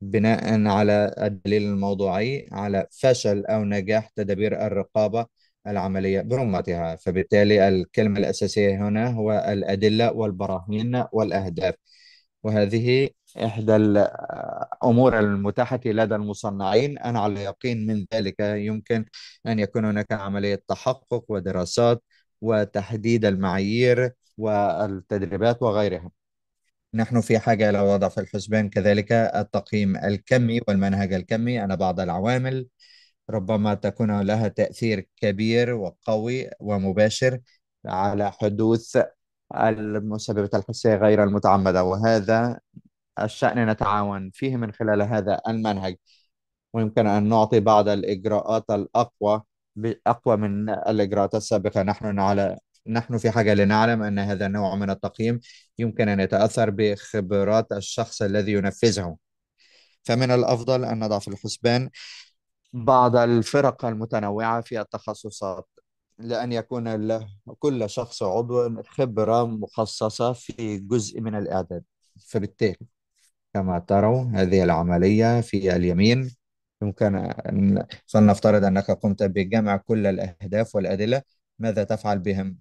S1: بناء على الدليل الموضوعي على فشل أو نجاح تدابير الرقابة العملية برمتها فبالتالي الكلمة الأساسية هنا هو الأدلة والبراهين والأهداف وهذه إحدى الأمور المتاحة لدى المصنعين أنا على يقين من ذلك يمكن أن يكون هناك عملية تحقق ودراسات وتحديد المعايير والتدريبات وغيرها نحن في حاجة إلى وضع في الحسبان كذلك التقييم الكمي والمنهج الكمي أن بعض العوامل ربما تكون لها تأثير كبير وقوي ومباشر على حدوث المسببات الحسية غير المتعمدة وهذا الشأن نتعاون فيه من خلال هذا المنهج ويمكن أن نعطي بعض الإجراءات الأقوى أقوى من الإجراءات السابقة نحن على نحن في حاجة لنعلم أن هذا النوع من التقييم يمكن أن يتأثر بخبرات الشخص الذي ينفذه فمن الأفضل أن نضع في الحسبان بعض الفرق المتنوعة في التخصصات لأن يكون له كل شخص عضو خبرة مخصصة في جزء من الإعداد فبالتالي كما ترون هذه العملية في اليمين يمكن أن فلنفترض أنك قمت بجمع كل الأهداف والأدلة ماذا تفعل بهم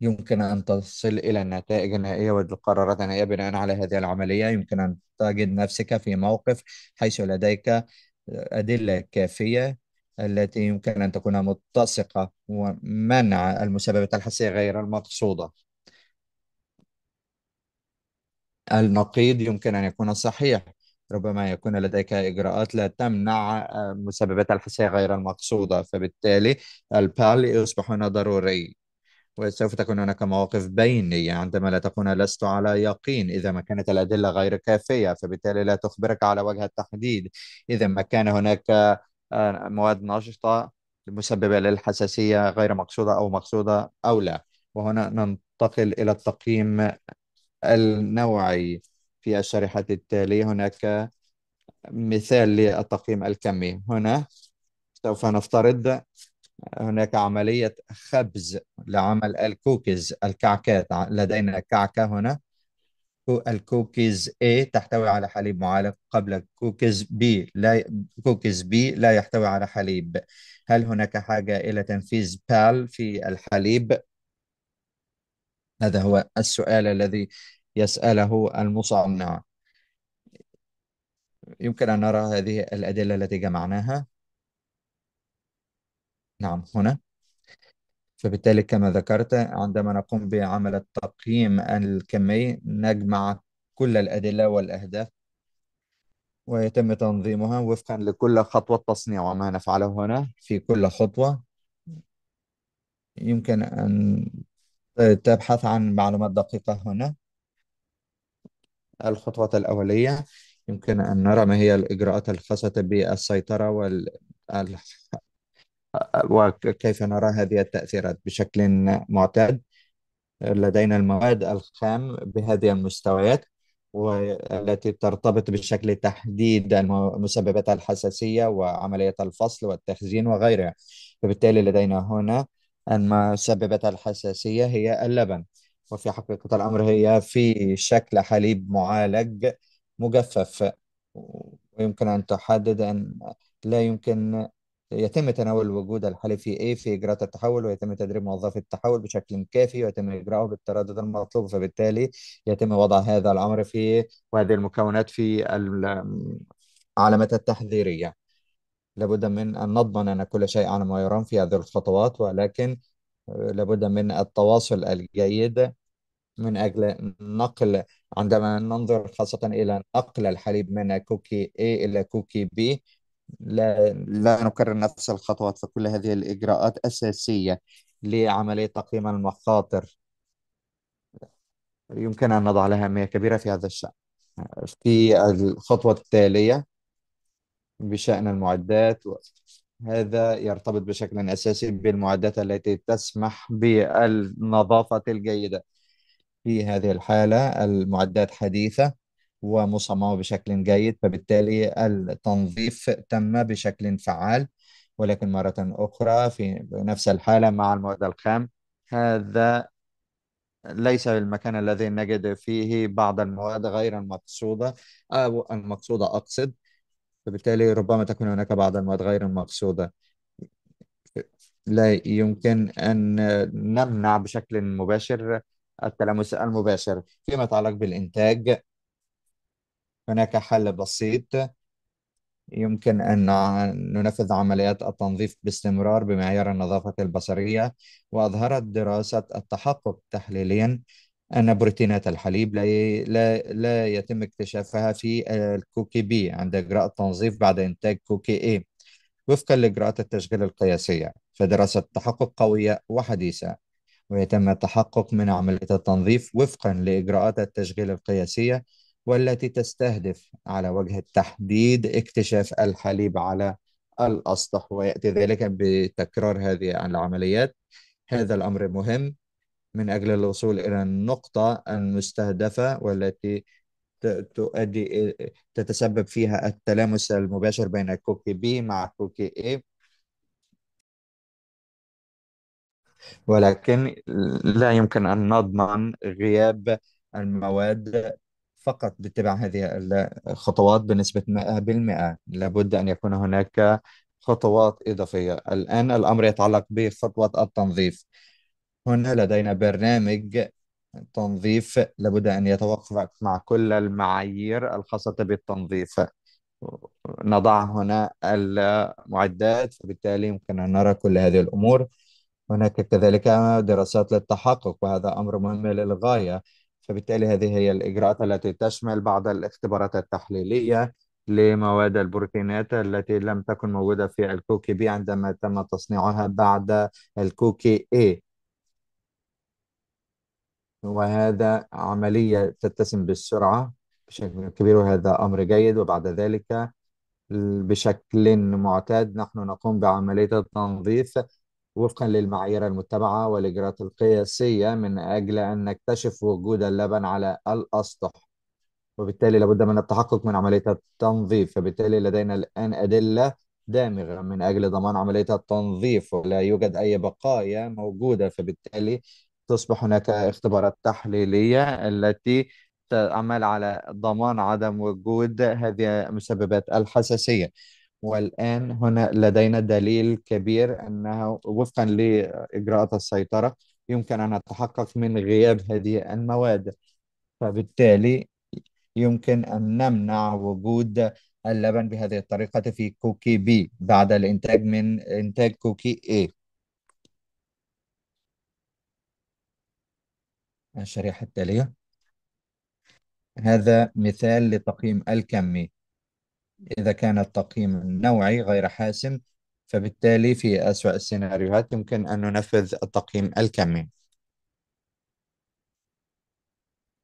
S1: يمكن أن تصل إلى نتائج نهائية والقرارات النهائية بناء على هذه العملية يمكن أن تجد نفسك في موقف حيث لديك أدلة كافية التي يمكن أن تكون متسقة ومنع المسببات الحسية غير المقصودة النقيض يمكن أن يكون صحيح ربما يكون لديك إجراءات لا تمنع مسببات الحساسية غير المقصودة فبالتالي البال يصبحون ضروري وسوف تكون هناك مواقف بينية عندما لا تكون لست على يقين إذا ما كانت الأدلة غير كافية فبالتالي لا تخبرك على وجه التحديد إذا ما كان هناك آه، مواد نشطة مسببة للحساسية غير مقصودة أو مقصودة أو لا وهنا ننتقل إلى التقييم النوعي في الشريحة التالية هناك مثال للتقييم الكمي هنا سوف نفترض هناك عملية خبز لعمل الكوكيز الكعكات لدينا كعكة هنا الكوكيز A تحتوي على حليب معالق قبل كوكيز B لا كوكيز B لا يحتوي على حليب هل هناك حاجة إلى تنفيذ بال في الحليب؟ هذا هو السؤال الذي يسأله المصنع يمكن أن نرى هذه الأدلة التي جمعناها نعم هنا فبالتالي كما ذكرت عندما نقوم بعمل التقييم الكمي نجمع كل الأدلة والأهداف ويتم تنظيمها وفقا لكل خطوة تصنيع وما نفعله هنا في كل خطوة يمكن أن تبحث عن معلومات دقيقة هنا الخطوة الأولية يمكن أن نرى ما هي الإجراءات الخاصة بالسيطرة وال وكيف نرى هذه التأثيرات بشكل معتاد لدينا المواد الخام بهذه المستويات والتي ترتبط بشكل تحديد مسببات الحساسية وعملية الفصل والتخزين وغيرها فبالتالي لدينا هنا أن مسببات الحساسية هي اللبن وفي حقيقة الأمر هي في شكل حليب معالج مجفف ويمكن أن تحدد أن لا يمكن يتم تناول وجود الحليف في A إيه؟ في إجراءات التحول ويتم تدريب موظفي التحول بشكل كافي ويتم إجراءه بالتردد المطلوب فبالتالي يتم وضع هذا الأمر في وهذه المكونات في العلامات التحذيرية لابد من أن نضمن أن كل شيء على ما يرام في هذه الخطوات ولكن آه، لابد من التواصل الجيد من أجل نقل عندما ننظر خاصة إلى نقل الحليب من كوكي A إلى كوكي B لا لا نكرر نفس الخطوات فكل هذه الإجراءات أساسية لعملية تقييم المخاطر يمكن أن نضع لها أهمية كبيرة في هذا الشأن في الخطوة التالية بشأن المعدات هذا يرتبط بشكل أساسي بالمعدات التي تسمح بالنظافة الجيدة في هذه الحالة المعدات حديثة ومصممة بشكل جيد فبالتالي التنظيف تم بشكل فعال ولكن مرة أخرى في نفس الحالة مع المواد الخام هذا ليس المكان الذي نجد فيه بعض المواد غير المقصودة أو المقصودة أقصد فبالتالي ربما تكون هناك بعض المواد غير المقصودة لا يمكن أن نمنع بشكل مباشر التلامس المباشر فيما يتعلق بالإنتاج هناك حل بسيط يمكن أن ننفذ عمليات التنظيف باستمرار بمعيار النظافة البصرية وأظهرت دراسة التحقق تحليليا أن بروتينات الحليب لا لا لا يتم اكتشافها في الكوكي بي عند إجراء التنظيف بعد إنتاج كوكي إي وفقا لإجراءات التشغيل القياسية فدراسة تحقق قوية وحديثة ويتم التحقق من عملية التنظيف وفقا لإجراءات التشغيل القياسية والتي تستهدف على وجه التحديد اكتشاف الحليب على الأسطح ويأتي ذلك بتكرار هذه العمليات هذا الأمر مهم من أجل الوصول إلى النقطة المستهدفة والتي تؤدي تتسبب فيها التلامس المباشر بين كوكي بي مع كوكي اي ولكن لا يمكن أن نضمن غياب المواد فقط باتباع هذه الخطوات بنسبة 100% لابد أن يكون هناك خطوات إضافية الآن الأمر يتعلق بخطوة التنظيف هنا لدينا برنامج تنظيف لابد أن يتوافق مع كل المعايير الخاصة بالتنظيف نضع هنا المعدات فبالتالي يمكن أن نرى كل هذه الأمور هناك كذلك دراسات للتحقق وهذا أمر مهم للغاية فبالتالي هذه هي الإجراءات التي تشمل بعض الاختبارات التحليلية لمواد البروتينات التي لم تكن موجودة في الكوكي بي عندما تم تصنيعها بعد الكوكي A وهذا عملية تتسم بالسرعة بشكل كبير وهذا أمر جيد وبعد ذلك بشكل معتاد نحن نقوم بعملية التنظيف وفقا للمعايير المتبعة والإجراءات القياسية من أجل أن نكتشف وجود اللبن على الأسطح وبالتالي لابد من التحقق من عملية التنظيف فبالتالي لدينا الآن أدلة دامغة من أجل ضمان عملية التنظيف ولا يوجد أي بقايا موجودة فبالتالي تصبح هناك اختبارات تحليلية التي تعمل على ضمان عدم وجود هذه مسببات الحساسية والآن هنا لدينا دليل كبير أنه وفقا لإجراءات السيطرة يمكن أن نتحقق من غياب هذه المواد فبالتالي يمكن أن نمنع وجود اللبن بهذه الطريقة في كوكي بي بعد الإنتاج من إنتاج كوكي A الشريحة التالية هذا مثال لتقييم الكمي إذا كان التقييم النوعي غير حاسم فبالتالي في أسوأ السيناريوهات يمكن أن ننفذ التقييم الكمي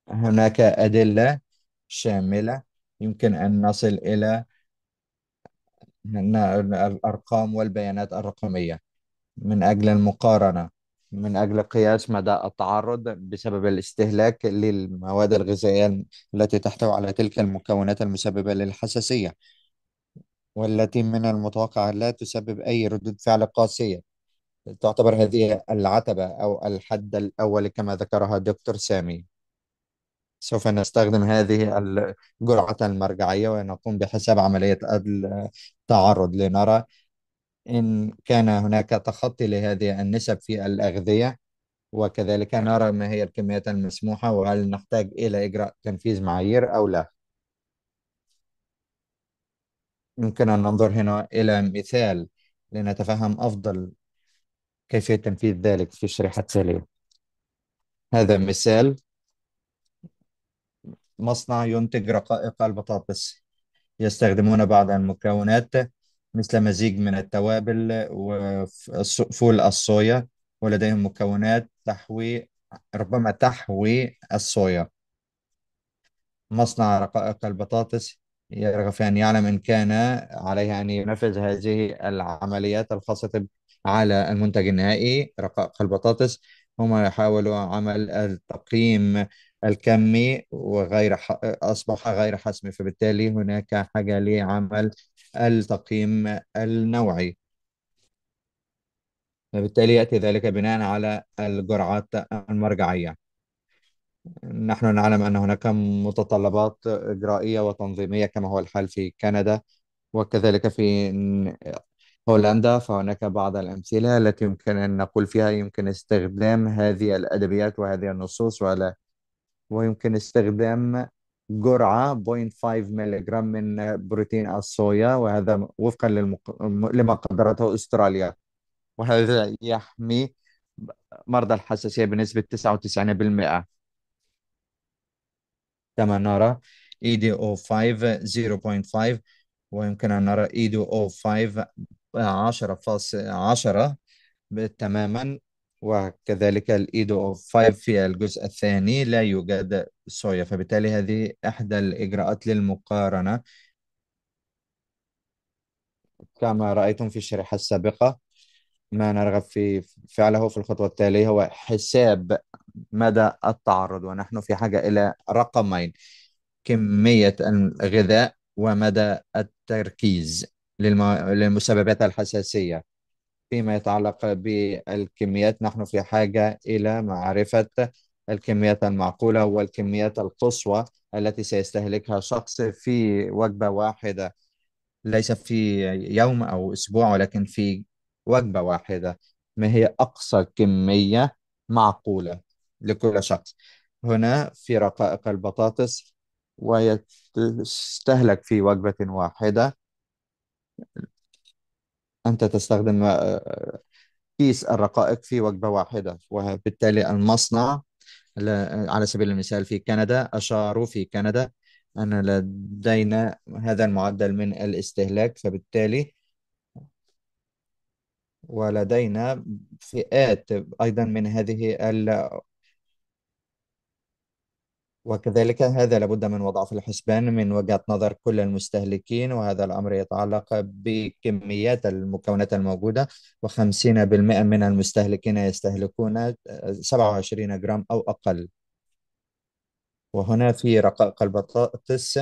S1: هناك أدلة شاملة يمكن أن نصل إلى الأرقام والبيانات الرقمية من أجل المقارنة من أجل قياس مدى التعرض بسبب الاستهلاك للمواد الغذائية التي تحتوي على تلك المكونات المسببة للحساسية والتي من المتوقع لا تسبب أي ردود فعل قاسية تعتبر هذه العتبة أو الحد الأول كما ذكرها دكتور سامي سوف نستخدم هذه الجرعة المرجعية ونقوم بحساب عملية التعرض لنرى إن كان هناك تخطي لهذه النسب في الأغذية وكذلك نرى ما هي الكميات المسموحة وهل نحتاج إلى إجراء تنفيذ معايير أو لا يمكن أن ننظر هنا إلى مثال لنتفهم أفضل كيفية تنفيذ ذلك في الشريحة التالية هذا مثال مصنع ينتج رقائق البطاطس يستخدمون بعض المكونات مثل مزيج من التوابل وفول الصويا ولديهم مكونات تحوي ربما تحوي الصويا مصنع رقائق البطاطس يرغب في أن يعلم إن كان عليه أن ينفذ هذه العمليات الخاصة على المنتج النهائي رقائق البطاطس هما يحاولوا عمل التقييم الكمي وغير أصبح غير حسمي فبالتالي هناك حاجة لعمل التقييم النوعي فبالتالي يأتي ذلك بناء على الجرعات المرجعية نحن نعلم أن هناك متطلبات إجرائية وتنظيمية كما هو الحال في كندا وكذلك في هولندا فهناك بعض الأمثلة التي يمكن أن نقول فيها يمكن استخدام هذه الأدبيات وهذه النصوص وعلى ويمكن استخدام جرعة 0.5 ملغ من بروتين الصويا وهذا وفقا للمق... لما قدرته أستراليا وهذا يحمي مرضى الحساسية بنسبة 99% كما نرى EDO5 0.5 ويمكن أن نرى EDO5 10.10 10 تماما وكذلك الإيدو أوف 5 في الجزء الثاني لا يوجد صويا فبالتالي هذه إحدى الإجراءات للمقارنة كما رأيتم في الشريحة السابقة ما نرغب في فعله في الخطوة التالية هو حساب مدى التعرض ونحن في حاجة إلى رقمين كمية الغذاء ومدى التركيز للمسببات الحساسية فيما يتعلق بالكميات نحن في حاجة إلى معرفة الكميات المعقولة والكميات القصوى التي سيستهلكها شخص في وجبة واحدة ليس في يوم أو أسبوع ولكن في وجبة واحدة ما هي أقصى كمية معقولة لكل شخص هنا في رقائق البطاطس ويستهلك في وجبة واحدة أنت تستخدم آه، كيس الرقائق في وجبة واحدة وبالتالي المصنع على سبيل المثال في كندا أشاروا في كندا أن لدينا هذا المعدل من الاستهلاك فبالتالي ولدينا فئات أيضا من هذه وكذلك هذا لابد من وضعه في الحسبان من وجهة نظر كل المستهلكين وهذا الأمر يتعلق بكميات المكونات الموجودة و50% من المستهلكين يستهلكون 27 آه، جرام أو أقل وهنا في رقائق البطاطس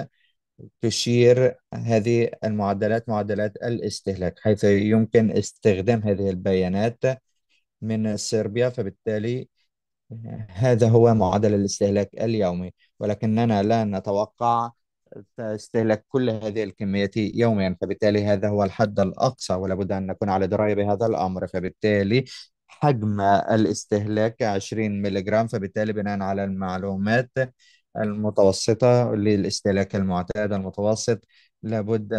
S1: تشير هذه المعدلات معدلات الاستهلاك حيث يمكن استخدام هذه البيانات من صربيا فبالتالي هذا هو معدل الاستهلاك اليومي ولكننا لا نتوقع استهلاك كل هذه الكميات يوميا فبالتالي هذا هو الحد الأقصى ولابد أن نكون على دراية بهذا الأمر فبالتالي حجم الاستهلاك 20 جرام فبالتالي بناء على المعلومات المتوسطة للاستهلاك المعتاد المتوسط لابد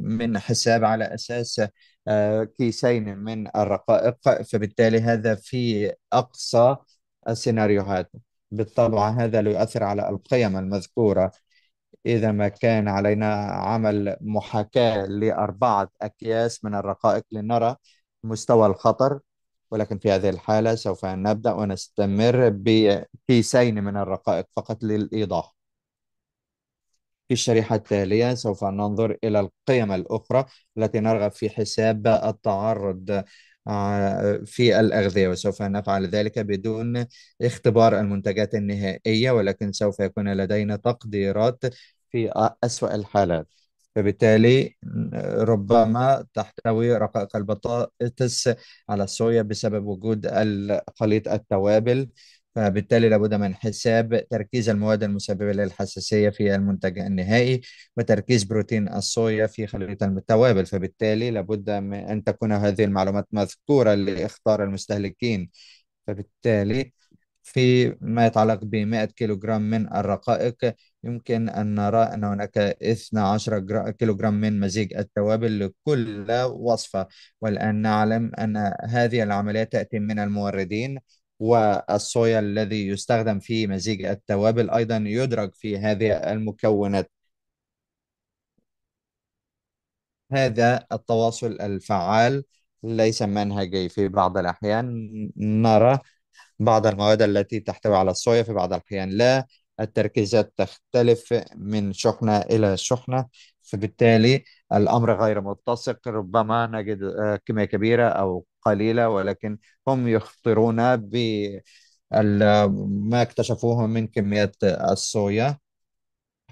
S1: من حساب على أساس آه، كيسين من الرقائق فبالتالي هذا في أقصى السيناريوهات بالطبع هذا لا يؤثر على القيم المذكورة إذا ما كان علينا عمل محاكاة لأربعة أكياس من الرقائق لنرى مستوى الخطر ولكن في هذه الحالة سوف نبدأ ونستمر بكيسين من الرقائق فقط للإيضاح في الشريحة التالية سوف ننظر إلى القيم الأخرى التي نرغب في حساب التعرض آه، في الأغذية وسوف نفعل ذلك بدون اختبار المنتجات النهائية ولكن سوف يكون لدينا تقديرات في أسوأ الحالات فبالتالي ربما تحتوي رقائق البطاطس على الصويا بسبب وجود خليط التوابل فبالتالي لابد من حساب تركيز المواد المسببة للحساسية في المنتج النهائي وتركيز بروتين الصويا في خليط التوابل فبالتالي لابد من أن تكون هذه المعلومات مذكورة لإخطار المستهلكين فبالتالي في ما يتعلق ب 100 كيلوغرام من الرقائق يمكن أن نرى أن هناك 12 كيلوغرام من مزيج التوابل لكل وصفة والآن نعلم أن هذه العملية تأتي من الموردين والصويا الذي يستخدم في مزيج التوابل أيضا يدرج في هذه المكونات هذا التواصل الفعال ليس منهجي في بعض الأحيان نرى بعض المواد التي تحتوي على الصويا في بعض الأحيان لا التركيزات تختلف من شحنة إلى شحنة فبالتالي الأمر غير متسق ربما نجد كمية كبيرة أو قليله ولكن هم يخطرون بما اكتشفوه من كمية الصويا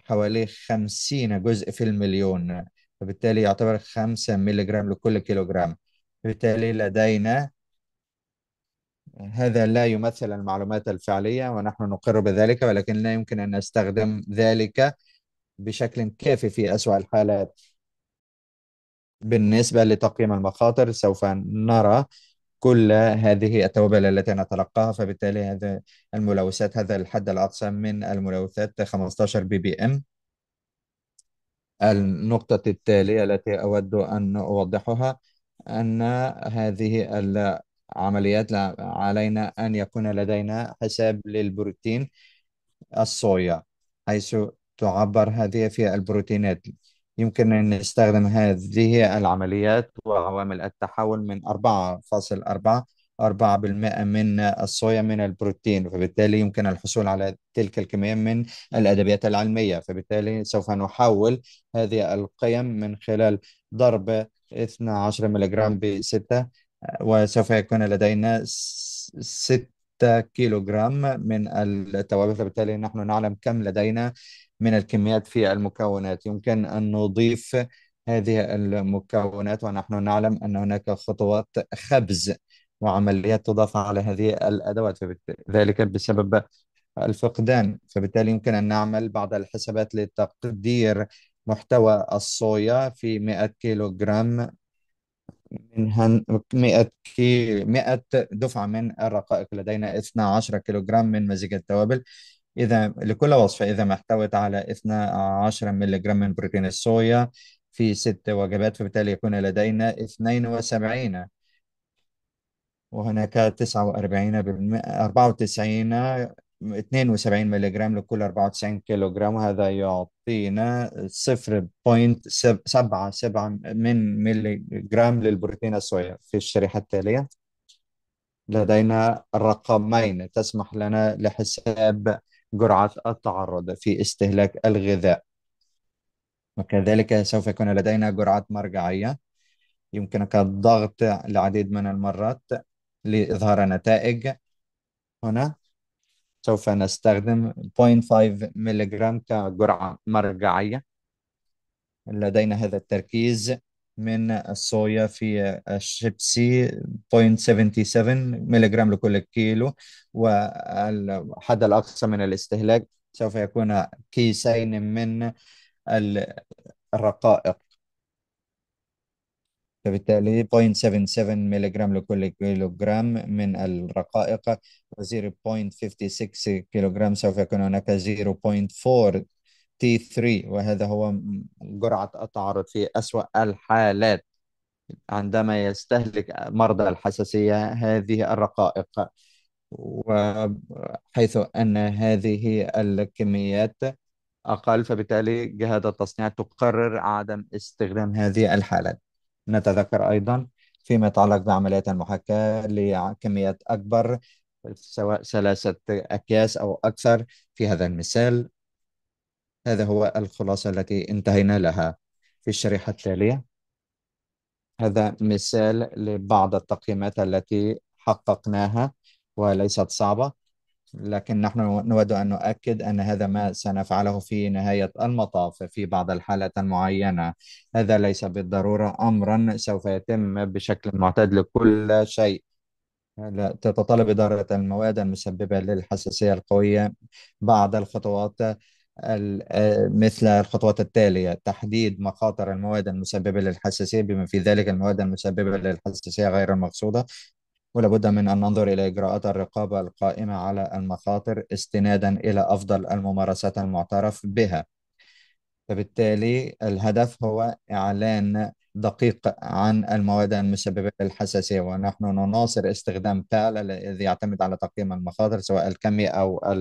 S1: حوالي 50 جزء في المليون فبالتالي يعتبر 5 ملغرام لكل كيلوغرام بالتالي لدينا هذا لا يمثل المعلومات الفعلية ونحن نقر بذلك ولكن لا يمكن أن نستخدم ذلك بشكل كافي في أسوأ الحالات بالنسبة لتقييم المخاطر سوف نرى كل هذه التوابل التي نتلقاها فبالتالي هذا الملوثات هذا الحد الأقصى من الملوثات 15 بي بي ام النقطة التالية التي أود أن أوضحها أن هذه العمليات علينا أن يكون لدينا حساب للبروتين الصويا حيث تعبر هذه في البروتينات يمكن أن نستخدم هذه العمليات وعوامل التحول من 4.4 4% من الصويا من البروتين فبالتالي يمكن الحصول على تلك الكمية من الأدبيات العلمية فبالتالي سوف نحول هذه القيم من خلال ضرب 12 ملغرام بستة وسوف يكون لدينا 6 كيلوغرام من التوابل فبالتالي نحن نعلم كم لدينا من الكميات في المكونات يمكن أن نضيف هذه المكونات ونحن نعلم أن هناك خطوات خبز وعمليات تضاف على هذه الأدوات ذلك بسبب الفقدان فبالتالي يمكن أن نعمل بعض الحسابات لتقدير محتوى الصويا في 100 كيلوغرام من 100 كي 100 دفعة من الرقائق لدينا 12 كيلوغرام من مزيج التوابل إذا لكل وصفة إذا ما احتوت على 12 ملغ من بروتين الصويا في ست وجبات فبالتالي يكون لدينا 72 وهناك 49 94 72 ملغ لكل 94 كيلوغرام وهذا يعطينا 0.77 من ملغ للبروتين الصويا في الشريحة التالية لدينا رقمين تسمح لنا لحساب جرعة التعرض في استهلاك الغذاء وكذلك سوف يكون لدينا جرعات مرجعية يمكنك الضغط لعديد من المرات لإظهار نتائج هنا سوف نستخدم 0.5 ملغرام كجرعة مرجعية لدينا هذا التركيز من الصويا في الشيبسي 0.77 ملغ لكل كيلو والحد الأقصى من الاستهلاك سوف يكون كيسين من الرقائق فبالتالي 0.77 ملغ لكل كيلوغرام من الرقائق و 0.56 كيلوغرام سوف يكون هناك 0.4 تي 3 وهذا هو جرعة التعرض في أسوأ الحالات عندما يستهلك مرضى الحساسية هذه الرقائق وحيث أن هذه الكميات أقل فبالتالي جهاز التصنيع تقرر عدم استخدام هذه الحالات نتذكر أيضا فيما يتعلق بعمليات المحاكاة لكميات أكبر سواء ثلاثة أكياس أو أكثر في هذا المثال هذا هو الخلاصة التي انتهينا لها في الشريحة التالية هذا مثال لبعض التقييمات التي حققناها وليست صعبة لكن نحن نود أن نؤكد أن هذا ما سنفعله في نهاية المطاف في بعض الحالات المعينة هذا ليس بالضرورة أمرا سوف يتم بشكل معتاد لكل شيء تتطلب إدارة المواد المسببة للحساسية القوية بعض الخطوات آه، مثل الخطوات التالية تحديد مخاطر المواد المسببة للحساسية بما في ذلك المواد المسببة للحساسية غير المقصودة ولا بد من أن ننظر إلى إجراءات الرقابة القائمة على المخاطر استنادا إلى أفضل الممارسات المعترف بها فبالتالي الهدف هو إعلان دقيق عن المواد المسببة للحساسية ونحن نناصر استخدام تال الذي يعتمد على تقييم المخاطر سواء الكمي أو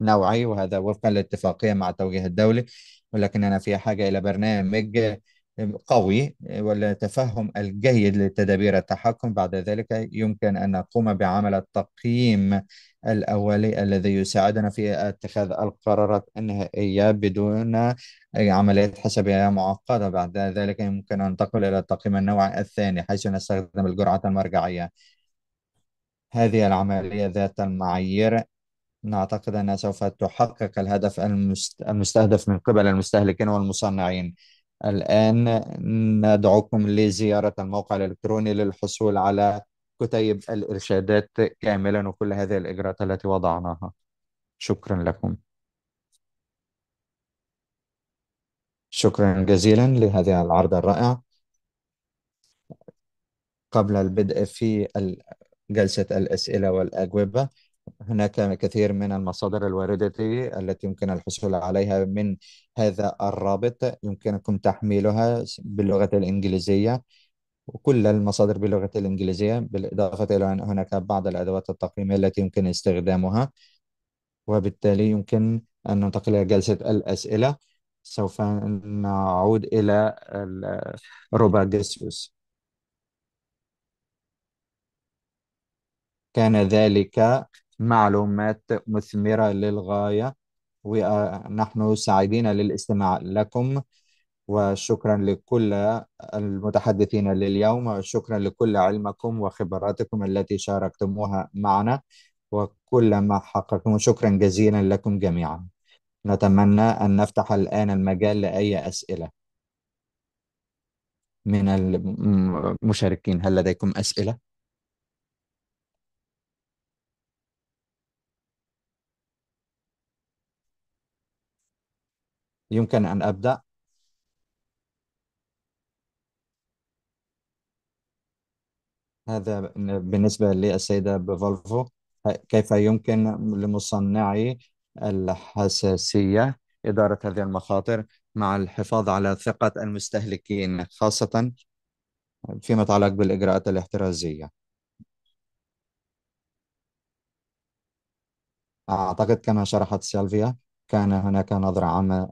S1: النوعي وهذا وفقا للاتفاقية مع التوجيه الدولي ولكننا في حاجة إلى برنامج قوي والتفهم الجيد لتدابير التحكم بعد ذلك يمكن أن نقوم بعمل التقييم الأولي الذي يساعدنا في اتخاذ القرارات النهائية بدون أي عمليات حسابية معقدة بعد ذلك يمكن أن ننتقل إلى التقييم النوع الثاني حيث نستخدم الجرعة المرجعية هذه العملية ذات المعايير نعتقد أنها سوف تحقق الهدف المستهدف من قبل المستهلكين والمصنعين الآن ندعوكم لزيارة الموقع الإلكتروني للحصول على كتيب الإرشادات كاملا وكل هذه الإجراءات التي وضعناها شكرا لكم شكرا جزيلا لهذا العرض الرائع قبل البدء في جلسة الأسئلة والأجوبة هناك كثير من المصادر الواردة التي يمكن الحصول عليها من هذا الرابط يمكنكم تحميلها باللغة الإنجليزية وكل المصادر باللغة الإنجليزية بالإضافة إلى أن هناك بعض الأدوات التقييمية التي يمكن استخدامها وبالتالي يمكن أن ننتقل إلى جلسة الأسئلة سوف نعود إلى روبا جيسوس كان ذلك معلومات مثمرة للغاية ونحن سعيدين للاستماع لكم وشكرا لكل المتحدثين لليوم وشكرا لكل علمكم وخبراتكم التي شاركتموها معنا وكل ما حققتم شكرا جزيلا لكم جميعا نتمنى أن نفتح الآن المجال لأي أسئلة من المشاركين هل لديكم أسئلة؟ يمكن أن أبدأ هذا بالنسبة للسيدة بفولفو كيف يمكن لمصنعي الحساسية إدارة هذه المخاطر مع الحفاظ على ثقة المستهلكين خاصة فيما يتعلق بالإجراءات الاحترازية أعتقد كما شرحت سيلفيا كان هناك نظرة عامة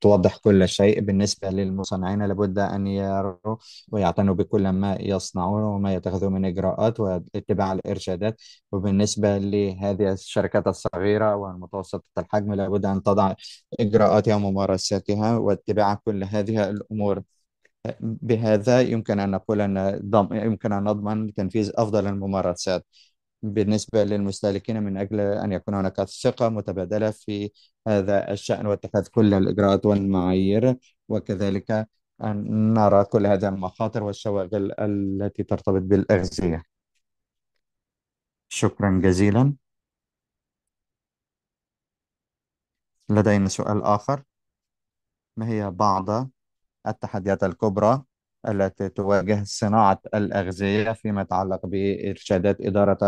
S1: توضح كل شيء بالنسبة للمصنعين لابد أن يروا ويعتنوا بكل ما يصنعون وما يتخذوا من إجراءات واتباع الإرشادات وبالنسبة لهذه الشركات الصغيرة والمتوسطة الحجم لابد أن تضع إجراءاتها وممارساتها واتباع كل هذه الأمور بهذا يمكن أن نقول أن يمكن أن نضمن تنفيذ أفضل الممارسات بالنسبة للمستهلكين من أجل أن يكون هناك ثقة متبادلة في هذا الشأن واتخاذ كل الإجراءات والمعايير وكذلك أن نرى كل هذه المخاطر والشواغل التي ترتبط بالأغذية شكرا جزيلا لدينا سؤال آخر ما هي بعض التحديات الكبرى التي تواجه صناعة الأغذية فيما يتعلق بإرشادات إدارة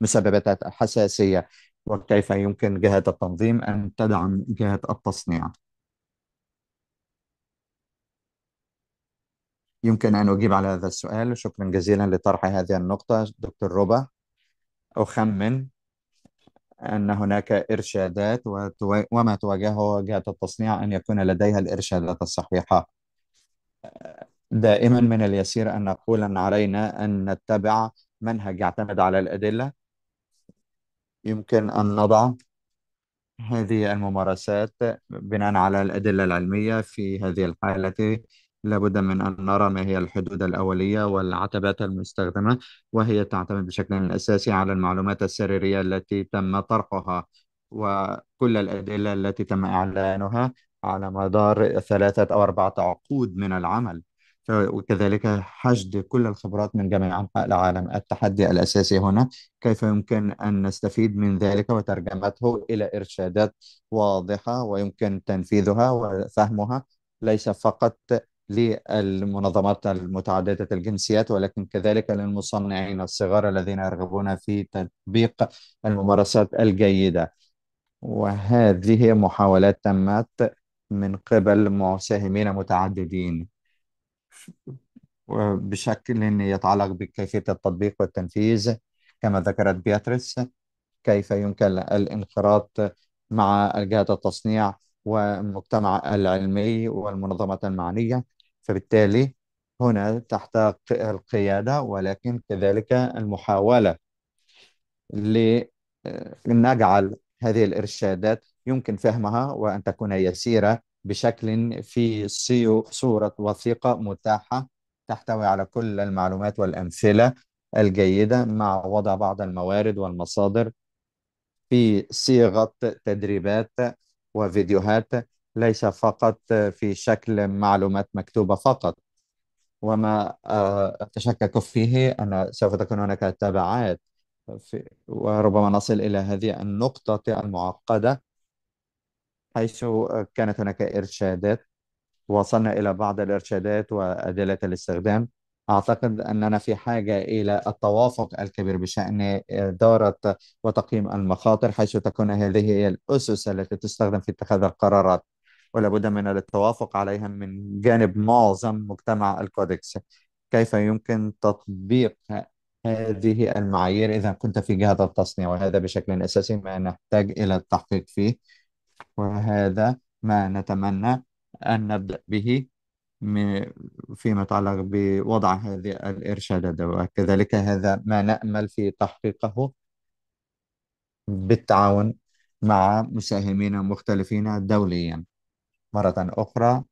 S1: المسببات الحساسية وكيف يمكن جهة التنظيم أن تدعم جهة التصنيع يمكن أن أجيب على هذا السؤال شكرا جزيلا لطرح هذه النقطة دكتور روبا أخمن أن هناك إرشادات وما تواجهه جهة التصنيع أن يكون لديها الإرشادات الصحيحة دائما من اليسير أن نقول أن علينا أن نتبع منهج يعتمد على الأدلة يمكن أن نضع هذه الممارسات بناء على الأدلة العلمية في هذه الحالة لابد من أن نرى ما هي الحدود الأولية والعتبات المستخدمة وهي تعتمد بشكل أساسي على المعلومات السريرية التي تم طرحها وكل الأدلة التي تم إعلانها على مدار ثلاثة أو أربعة عقود من العمل وكذلك حشد كل الخبرات من جميع أنحاء العالم التحدي الأساسي هنا كيف يمكن أن نستفيد من ذلك وترجمته إلى إرشادات واضحة ويمكن تنفيذها وفهمها ليس فقط للمنظمات المتعددة الجنسيات ولكن كذلك للمصنعين الصغار الذين يرغبون في تطبيق الممارسات الجيدة وهذه محاولات تمت من قبل مساهمين متعددين بشكل يتعلق بكيفية التطبيق والتنفيذ كما ذكرت بياتريس كيف يمكن الانخراط مع الجهات التصنيع والمجتمع العلمي والمنظمات المعنية فبالتالي هنا تحت القيادة ولكن كذلك المحاولة لنجعل آه، هذه الإرشادات يمكن فهمها وأن تكون يسيرة بشكل في صورة وثيقة متاحة تحتوي على كل المعلومات والأمثلة الجيدة مع وضع بعض الموارد والمصادر في صيغة تدريبات وفيديوهات ليس فقط في شكل معلومات مكتوبة فقط وما آه، أتشكك فيه أن سوف تكون هناك تبعات وربما نصل إلى هذه النقطة المعقدة حيث كانت هناك إرشادات وصلنا إلى بعض الإرشادات وأدلة الاستخدام أعتقد أننا في حاجة إلى التوافق الكبير بشأن إدارة وتقييم المخاطر حيث تكون هذه هي الأسس التي تستخدم في اتخاذ القرارات ولا بد من التوافق عليها من جانب معظم مجتمع الكودكس كيف يمكن تطبيق هذه المعايير إذا كنت في جهة التصنيع وهذا بشكل أساسي ما نحتاج إلى التحقيق فيه وهذا ما نتمنى أن نبدأ به فيما يتعلق بوضع هذه الإرشادات وكذلك هذا ما نأمل في تحقيقه بالتعاون مع مساهمين مختلفين دوليا مرة أخرى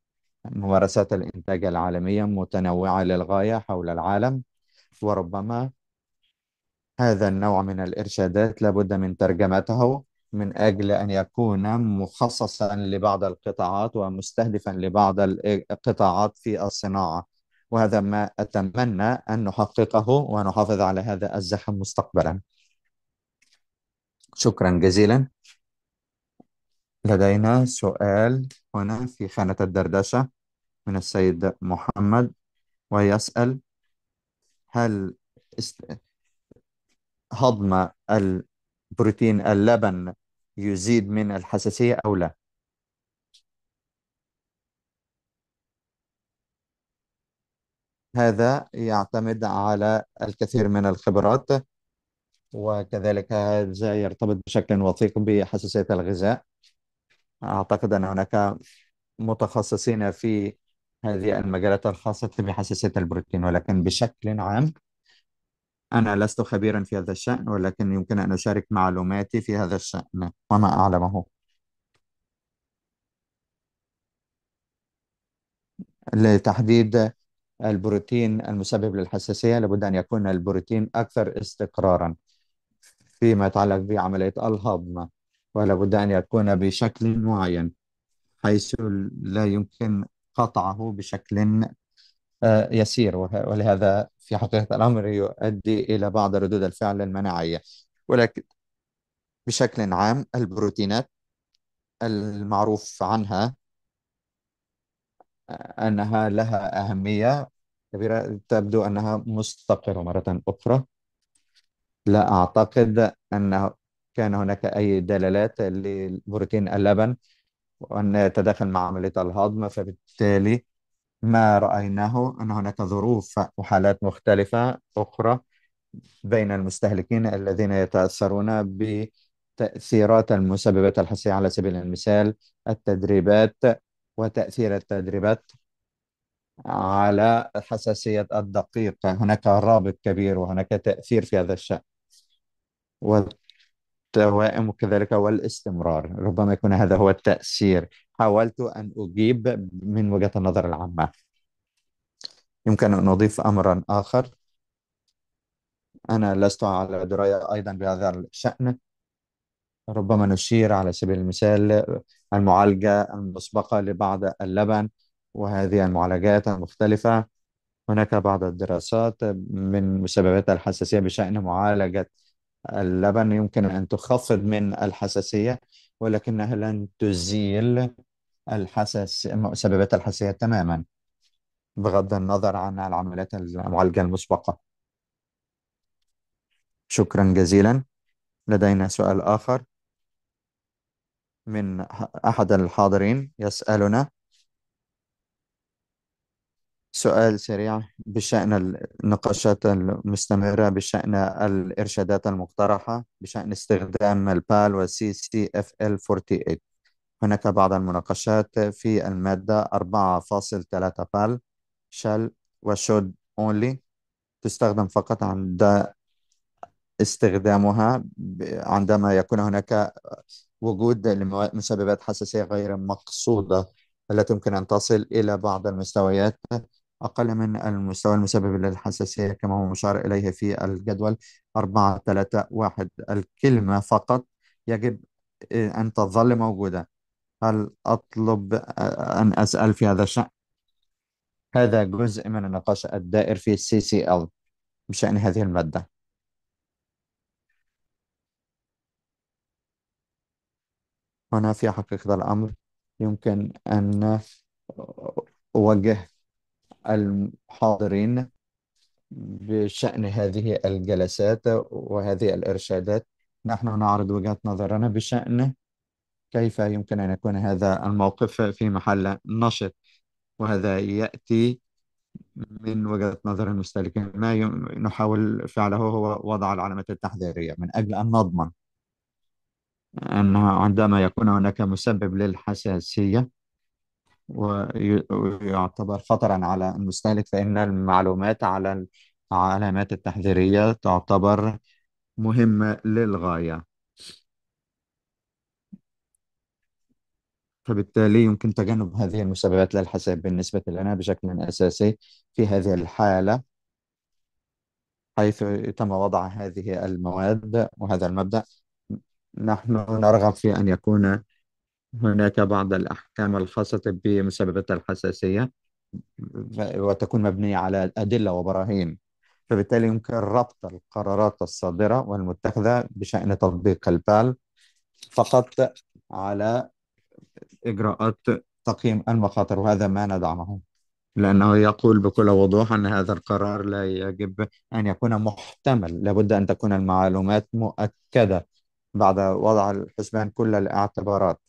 S1: ممارسات الإنتاج العالمية متنوعة للغاية حول العالم وربما هذا النوع من الإرشادات لابد من ترجمته من أجل أن يكون مخصصا لبعض القطاعات ومستهدفا لبعض القطاعات في الصناعة وهذا ما أتمنى أن نحققه ونحافظ على هذا الزخم مستقبلا شكرا جزيلا لدينا سؤال هنا في خانة الدردشة من السيد محمد ويسأل هل هضم البروتين اللبن يزيد من الحساسية أو لا هذا يعتمد على الكثير من الخبرات وكذلك هذا يرتبط بشكل وثيق بحساسية الغذاء أعتقد أن هناك متخصصين في هذه المجالات الخاصة بحساسية البروتين ولكن بشكل عام أنا لست خبيرا في هذا الشأن ولكن يمكن أن أشارك معلوماتي في هذا الشأن وما أعلمه لتحديد البروتين المسبب للحساسية لابد أن يكون البروتين أكثر استقرارا فيما يتعلق بعملية الهضم ولابد أن يكون بشكل معين حيث لا يمكن قطعه بشكل آه، يسير ولهذا في حقيقة الأمر يؤدي إلى بعض ردود الفعل المناعية ولكن بشكل عام البروتينات المعروف عنها آه، أنها لها أهمية كبيرة تبدو أنها مستقرة مرة أخرى لا أعتقد أن كان هناك أي دلالات لبروتين اللبن وأن يتداخل مع عملية الهضم فبالتالي ما رأيناه أن هناك ظروف وحالات مختلفة أخرى بين المستهلكين الذين يتأثرون بتأثيرات المسببات الحسية على سبيل المثال التدريبات وتأثير التدريبات على حساسية الدقيق هناك رابط كبير وهناك تأثير في هذا الشأن التوائم وكذلك والاستمرار ربما يكون هذا هو التأثير حاولت أن أجيب من وجهة النظر العامة يمكن أن أضيف أمرا آخر أنا لست على دراية أيضا بهذا الشأن ربما نشير على سبيل المثال المعالجة المسبقة لبعض اللبن وهذه المعالجات المختلفة هناك بعض الدراسات من مسببات الحساسية بشأن معالجة اللبن يمكن أن تخفض من الحساسية ولكنها لن تزيل الحساس مسببات الحساسية تماما بغض النظر عن العمليات المعالجة المسبقة شكرا جزيلا لدينا سؤال آخر من أحد الحاضرين يسألنا سؤال سريع بشأن النقاشات المستمرة بشأن الإرشادات المقترحة بشأن استخدام البال والسي سي اف ال 48 هناك بعض المناقشات في المادة 4.3 بال shall وشود only تستخدم فقط عند استخدامها عندما يكون هناك وجود لمسببات حساسية غير مقصودة التي يمكن أن تصل إلى بعض المستويات أقل من المستوى المسبب للحساسية كما هو مشار إليه في الجدول 4 3 1 الكلمة فقط يجب أن تظل موجودة هل أطلب أن أسأل في هذا الشأن؟ هذا جزء من النقاش الدائر في سي سي ال بشأن هذه المادة هنا في حقيقة الأمر يمكن أن أوجه الحاضرين بشأن هذه الجلسات وهذه الإرشادات نحن نعرض وجهة نظرنا بشأن كيف يمكن أن يكون هذا الموقف في محل نشط وهذا يأتي من وجهة نظر المستهلكين ما نحاول فعله هو وضع العلامات التحذيرية من أجل أن نضمن أن عندما يكون هناك مسبب للحساسية ويعتبر خطرا على المستهلك فإن المعلومات على العلامات التحذيرية تعتبر مهمة للغاية فبالتالي يمكن تجنب هذه المسببات للحساب بالنسبة لنا بشكل أساسي في هذه الحالة حيث تم وضع هذه المواد وهذا المبدأ نحن نرغب في أن يكون هناك بعض الأحكام الخاصة بمسببات الحساسية وتكون مبنية على أدلة وبراهين فبالتالي يمكن ربط القرارات الصادرة والمتخذة بشأن تطبيق البال فقط على إجراءات تقييم المخاطر وهذا ما ندعمه لأنه يقول بكل وضوح أن هذا القرار لا يجب أن يكون محتمل لابد أن تكون المعلومات مؤكدة بعد وضع الحسبان كل الاعتبارات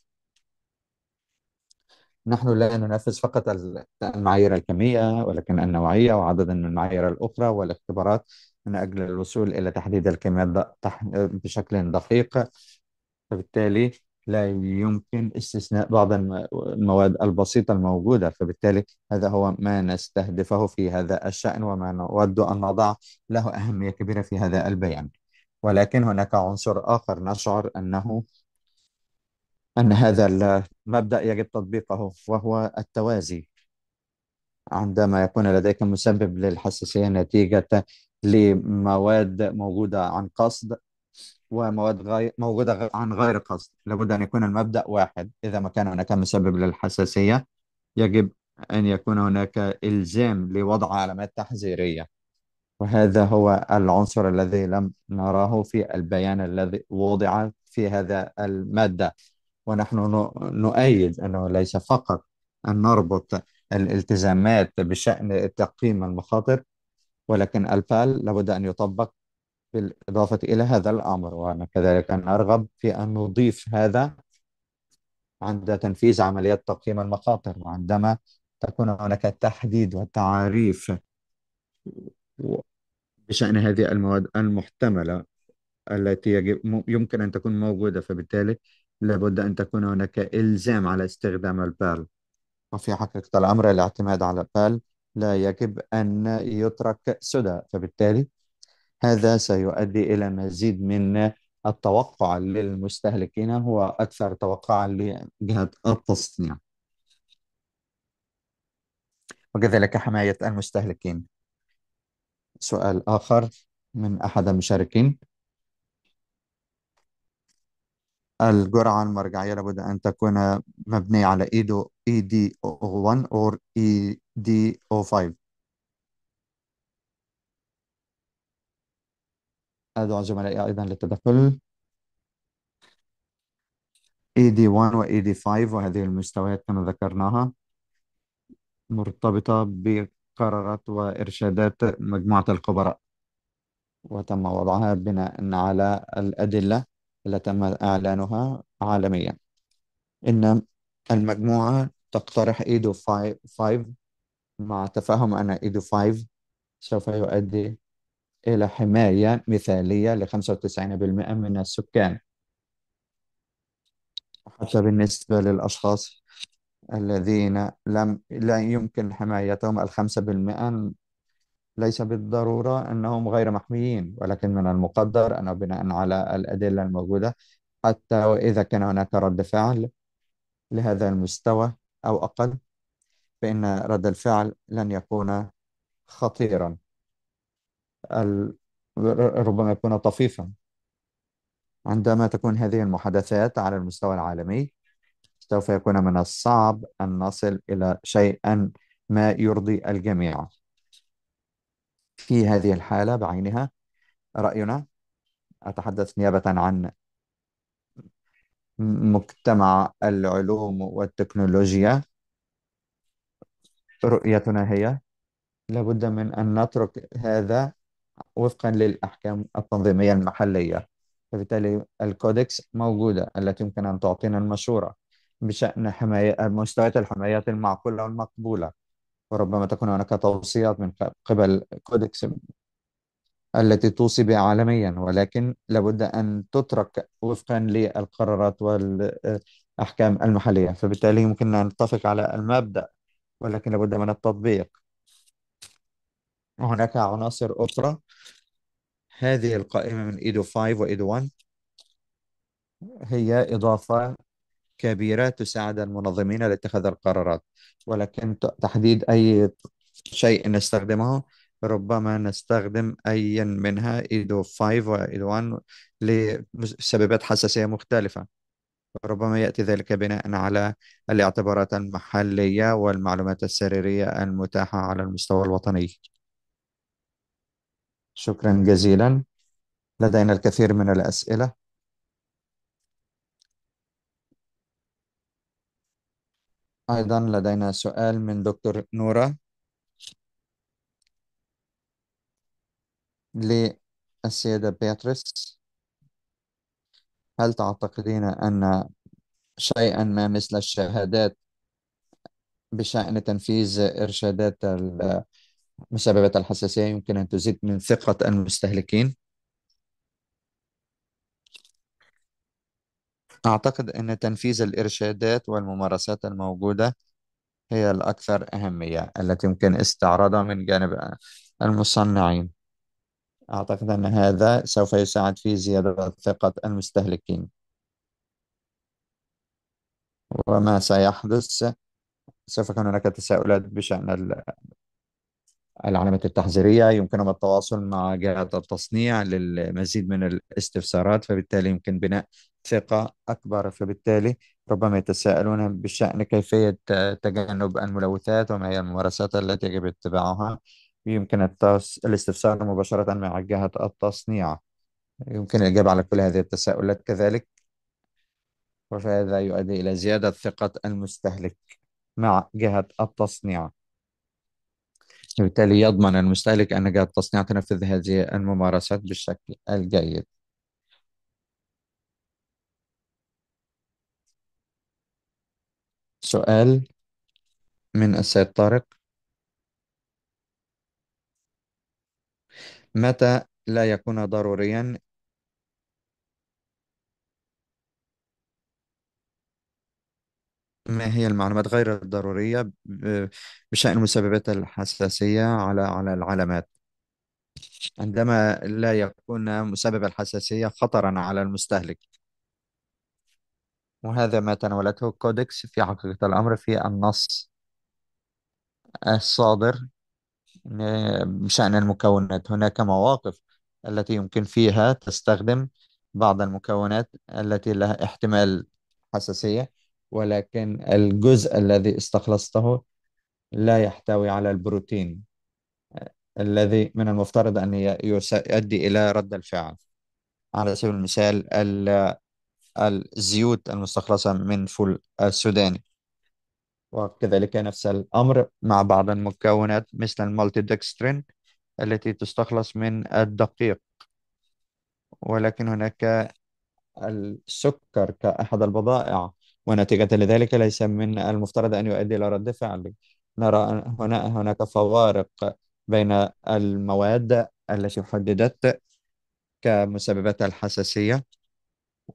S1: نحن لا ننفذ فقط المعايير الكمية ولكن النوعية وعددا من المعايير الأخرى والاختبارات من أجل الوصول إلى تحديد الكميات بشكل دقيق فبالتالي لا يمكن استثناء بعض المواد البسيطة الموجودة فبالتالي هذا هو ما نستهدفه في هذا الشأن وما نود أن نضع له أهمية كبيرة في هذا البيان ولكن هناك عنصر آخر نشعر أنه أن هذا المبدأ يجب تطبيقه وهو التوازي عندما يكون لديك مسبب للحساسية نتيجة لمواد موجودة عن قصد ومواد غي... موجودة عن غير قصد لابد أن يكون المبدأ واحد إذا ما كان هناك مسبب للحساسية يجب أن يكون هناك إلزام لوضع علامات تحذيرية وهذا هو العنصر الذي لم نراه في البيان الذي وضع في هذا المادة ونحن نؤيد أنه ليس فقط أن نربط الالتزامات بشأن تقييم المخاطر ولكن الفعل لابد أن يطبق بالإضافة إلى هذا الأمر وأنا كذلك أن أرغب في أن نضيف هذا عند تنفيذ عمليات تقييم المخاطر وعندما تكون هناك التحديد والتعريف بشأن هذه المواد المحتملة التي يجب يمكن أن تكون موجودة فبالتالي لابد أن تكون هناك إلزام على استخدام البال وفي حقيقة الأمر الاعتماد على البال لا يجب أن يترك سدى فبالتالي هذا سيؤدي إلى مزيد من التوقع للمستهلكين هو أكثر توقعا لجهة التصنيع وكذلك حماية المستهلكين سؤال آخر من أحد المشاركين الجرعة المرجعية لابد أن تكون مبنية على اي دي او 1 or او e 5 أدعو زملائي أيضا للتدخل اي دي 1 واي دي 5 وهذه المستويات كما ذكرناها مرتبطة بقرارات وإرشادات مجموعة الخبراء وتم وضعها بناء على الأدلة التي تم إعلانها عالميا إن المجموعة تقترح إيدو 5 مع تفهم أن إيدو 5 سوف يؤدي إلى حماية مثالية ل 95% من السكان حتى بالنسبة للأشخاص الذين لم لا يمكن حمايتهم الخمسة بالمئة ليس بالضرورة أنهم غير محميين ولكن من المقدر أنه بناء على الأدلة الموجودة حتى وإذا كان هناك رد فعل لهذا المستوى أو أقل فإن رد الفعل لن يكون خطيرا ربما يكون طفيفا عندما تكون هذه المحادثات على المستوى العالمي سوف يكون من الصعب أن نصل إلى شيء ما يرضي الجميع في هذه الحالة بعينها رأينا أتحدث نيابة عن مجتمع العلوم والتكنولوجيا رؤيتنا هي لابد من أن نترك هذا وفقا للأحكام التنظيمية المحلية فبالتالي الكودكس موجودة التي يمكن أن تعطينا المشورة بشأن حماية مستويات الحمايات المعقولة والمقبولة وربما تكون هناك توصيات من قبل كودكس التي توصي بها عالميا ولكن لابد أن تترك وفقا للقرارات والأحكام المحلية فبالتالي يمكننا أن نتفق على المبدأ ولكن لابد من التطبيق وهناك عناصر أخرى هذه القائمة من إيدو 5 وإيدو 1 هي إضافة كبيرة تساعد المنظمين لاتخاذ القرارات ولكن تحديد أي شيء نستخدمه ربما نستخدم أيا منها إيدو 5 وإيدو 1 لسببات حساسية مختلفة ربما يأتي ذلك بناء على الاعتبارات المحلية والمعلومات السريرية المتاحة على المستوى الوطني شكرا جزيلا لدينا الكثير من الأسئلة أيضا لدينا سؤال من دكتور نورة للسيدة بياتريس هل تعتقدين أن شيئا ما مثل الشهادات بشأن تنفيذ إرشادات مسببات الحساسية يمكن أن تزيد من ثقة المستهلكين أعتقد أن تنفيذ الإرشادات والممارسات الموجودة هي الأكثر أهمية التي يمكن استعراضها من جانب المصنعين أعتقد أن هذا سوف يساعد في زيادة ثقة المستهلكين وما سيحدث سوف يكون هناك تساؤلات بشأن العلامات التحذيرية يمكنهم التواصل مع جهات التصنيع للمزيد من الاستفسارات فبالتالي يمكن بناء ثقة أكبر فبالتالي ربما يتساءلون بشأن كيفية تجنب الملوثات وما هي الممارسات التي يجب اتباعها يمكن التص... الاستفسار مباشرة مع جهة التصنيع يمكن الإجابة على كل هذه التساؤلات كذلك وهذا يؤدي إلى زيادة ثقة المستهلك مع جهة التصنيع وبالتالي يضمن المستهلك أن قد تصنيع تنفذ هذه الممارسات بالشكل الجيد سؤال من السيد طارق متى لا يكون ضروريا ما هي المعلومات غير الضرورية بشأن مسببات الحساسية على على العلامات عندما لا يكون مسبب الحساسية خطرا على المستهلك وهذا ما تناولته كودكس في حقيقة الأمر في النص الصادر بشأن المكونات هناك مواقف التي يمكن فيها تستخدم بعض المكونات التي لها احتمال حساسية ولكن الجزء الذي استخلصته لا يحتوي على البروتين الذي من المفترض أن يؤدي إلى رد الفعل على سبيل المثال الزيوت المستخلصة من فول السوداني وكذلك نفس الأمر مع بعض المكونات مثل المالتي ديكسترين التي تستخلص من الدقيق ولكن هناك السكر كأحد البضائع ونتيجة لذلك ليس من المفترض أن يؤدي إلى رد فعل نرى هنا هناك فوارق بين المواد التي حددت كمسببات الحساسية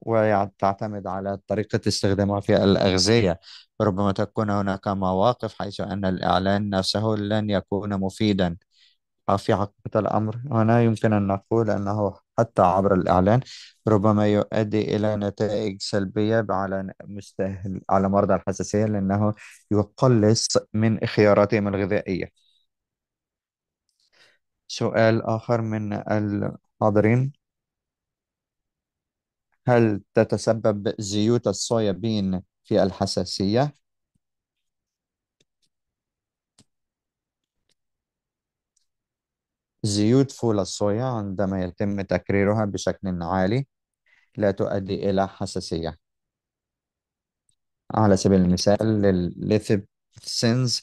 S1: وتعتمد على طريقة استخدامها في الأغذية ربما تكون هناك مواقف حيث أن الإعلان نفسه لن يكون مفيدا في حقيقة الأمر هنا يمكن أن نقول أنه حتى عبر الإعلان ربما يؤدي إلى نتائج سلبية على مستهل على مرضى الحساسية لأنه يقلص من خياراتهم الغذائية سؤال آخر من الحاضرين هل تتسبب زيوت الصويابين في الحساسية؟ زيوت فول الصويا عندما يتم تكريرها بشكل عالي لا تؤدي إلى حساسية على سبيل المثال الليثيبسينز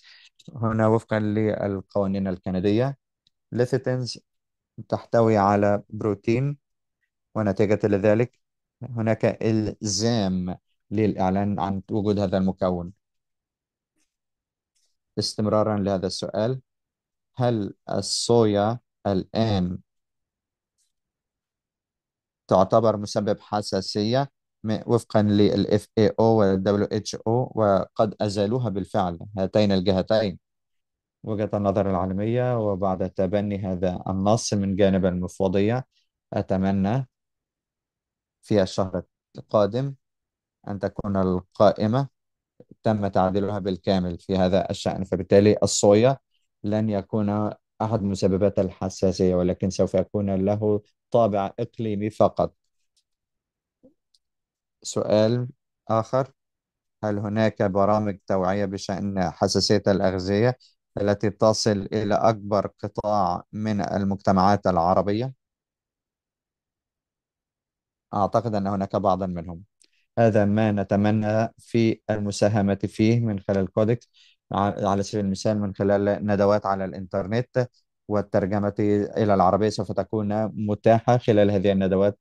S1: هنا وفقا للقوانين الكندية ليثيبسينز تحتوي على بروتين ونتيجة لذلك هناك إلزام للإعلان عن وجود هذا المكون استمرارا لهذا السؤال هل الصويا الآن تعتبر مسبب حساسية وفقا لل FAO وال WHO وقد أزالوها بالفعل هاتين الجهتين وجهة النظر العالمية وبعد تبني هذا النص من جانب المفوضية أتمنى في الشهر القادم أن تكون القائمة تم تعديلها بالكامل في هذا الشأن فبالتالي الصويا لن يكون أحد مسببات الحساسية ولكن سوف يكون له طابع إقليمي فقط سؤال آخر هل هناك برامج توعية بشأن حساسية الأغذية التي تصل إلى أكبر قطاع من المجتمعات العربية؟ أعتقد أن هناك بعضا منهم هذا ما نتمنى في المساهمة فيه من خلال كودكس على سبيل المثال من خلال ندوات على الإنترنت والترجمة إلى العربية سوف تكون متاحة خلال هذه الندوات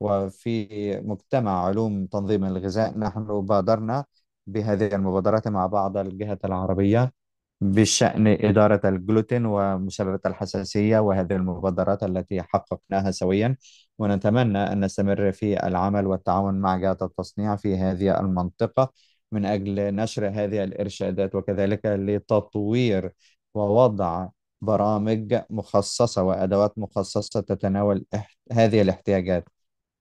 S1: وفي مجتمع علوم تنظيم الغذاء نحن بادرنا بهذه المبادرات مع بعض الجهات العربية بشأن إدارة الجلوتين ومسببات الحساسية وهذه المبادرات التي حققناها سويا ونتمنى أن نستمر في العمل والتعاون مع جهات التصنيع في هذه المنطقة من أجل نشر هذه الإرشادات وكذلك لتطوير ووضع برامج مخصصة وأدوات مخصصة تتناول هذه الاحتياجات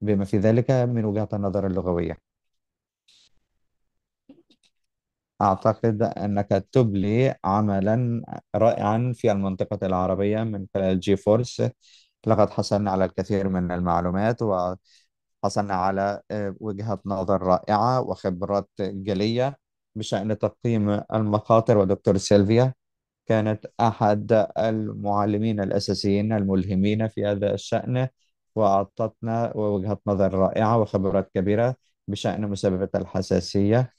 S1: بما في ذلك من وجهة النظر اللغوية أعتقد أنك تبلي عملا رائعا في المنطقة العربية من خلال جي فورس لقد حصلنا على الكثير من المعلومات و حصلنا على آه، وجهة نظر رائعة وخبرات جلية بشأن تقييم المخاطر ودكتور سيلفيا كانت أحد المعلمين الأساسيين الملهمين في هذا الشأن وأعطتنا وجهة نظر رائعة وخبرات كبيرة بشأن مسببة الحساسية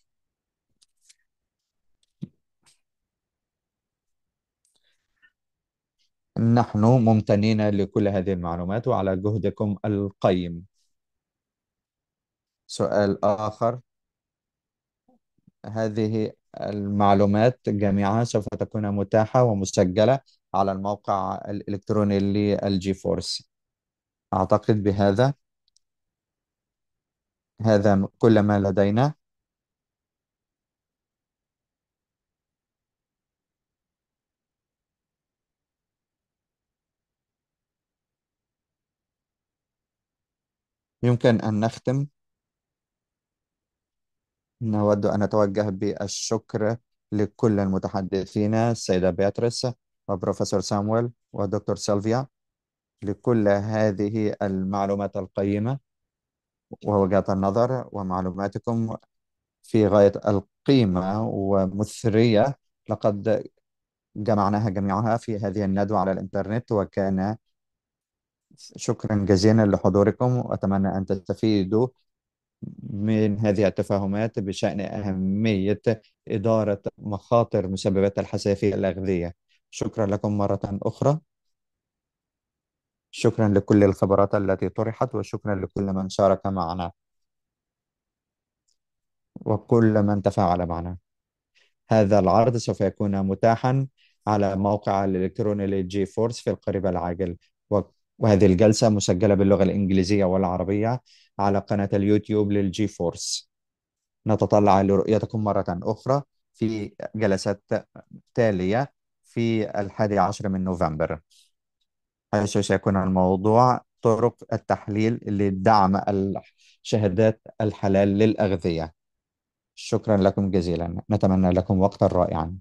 S1: نحن ممتنين لكل هذه المعلومات وعلى جهدكم القيم سؤال آخر هذه المعلومات جميعها سوف تكون متاحة ومسجلة على الموقع الإلكتروني للجي فورس أعتقد بهذا هذا كل ما لدينا يمكن أن نختم نود أن أتوجه بالشكر لكل المتحدثين السيدة بياتريس وبروفيسور سامويل ودكتور سيلفيا لكل هذه المعلومات القيمة ووجهات النظر ومعلوماتكم في غاية القيمة ومثرية لقد جمعناها جميعها في هذه الندوة على الإنترنت وكان شكرا جزيلا لحضوركم وأتمنى أن تستفيدوا من هذه التفاهمات بشأن أهمية إدارة مخاطر مسببات الحساسية الأغذية شكرا لكم مرة أخرى شكرا لكل الخبرات التي طرحت وشكرا لكل من شارك معنا وكل من تفاعل معنا هذا العرض سوف يكون متاحا على موقع الإلكتروني لجي فورس في القريب العاجل وهذه الجلسة مسجلة باللغة الإنجليزية والعربية على قناة اليوتيوب للجي فورس نتطلع لرؤيتكم مرة أخرى في جلسات تالية في الحادي عشر من نوفمبر حيث سيكون الموضوع طرق التحليل لدعم الشهادات الحلال للأغذية شكرا لكم جزيلا نتمنى لكم وقتا رائعا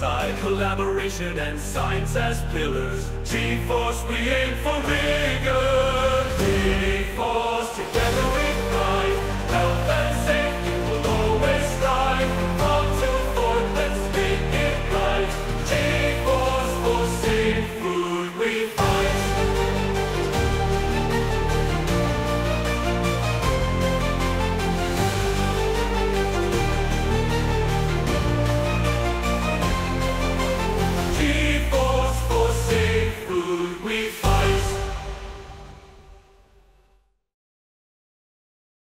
S1: side Collaboration and science as pillars G-Force, we aim for bigger G-Force together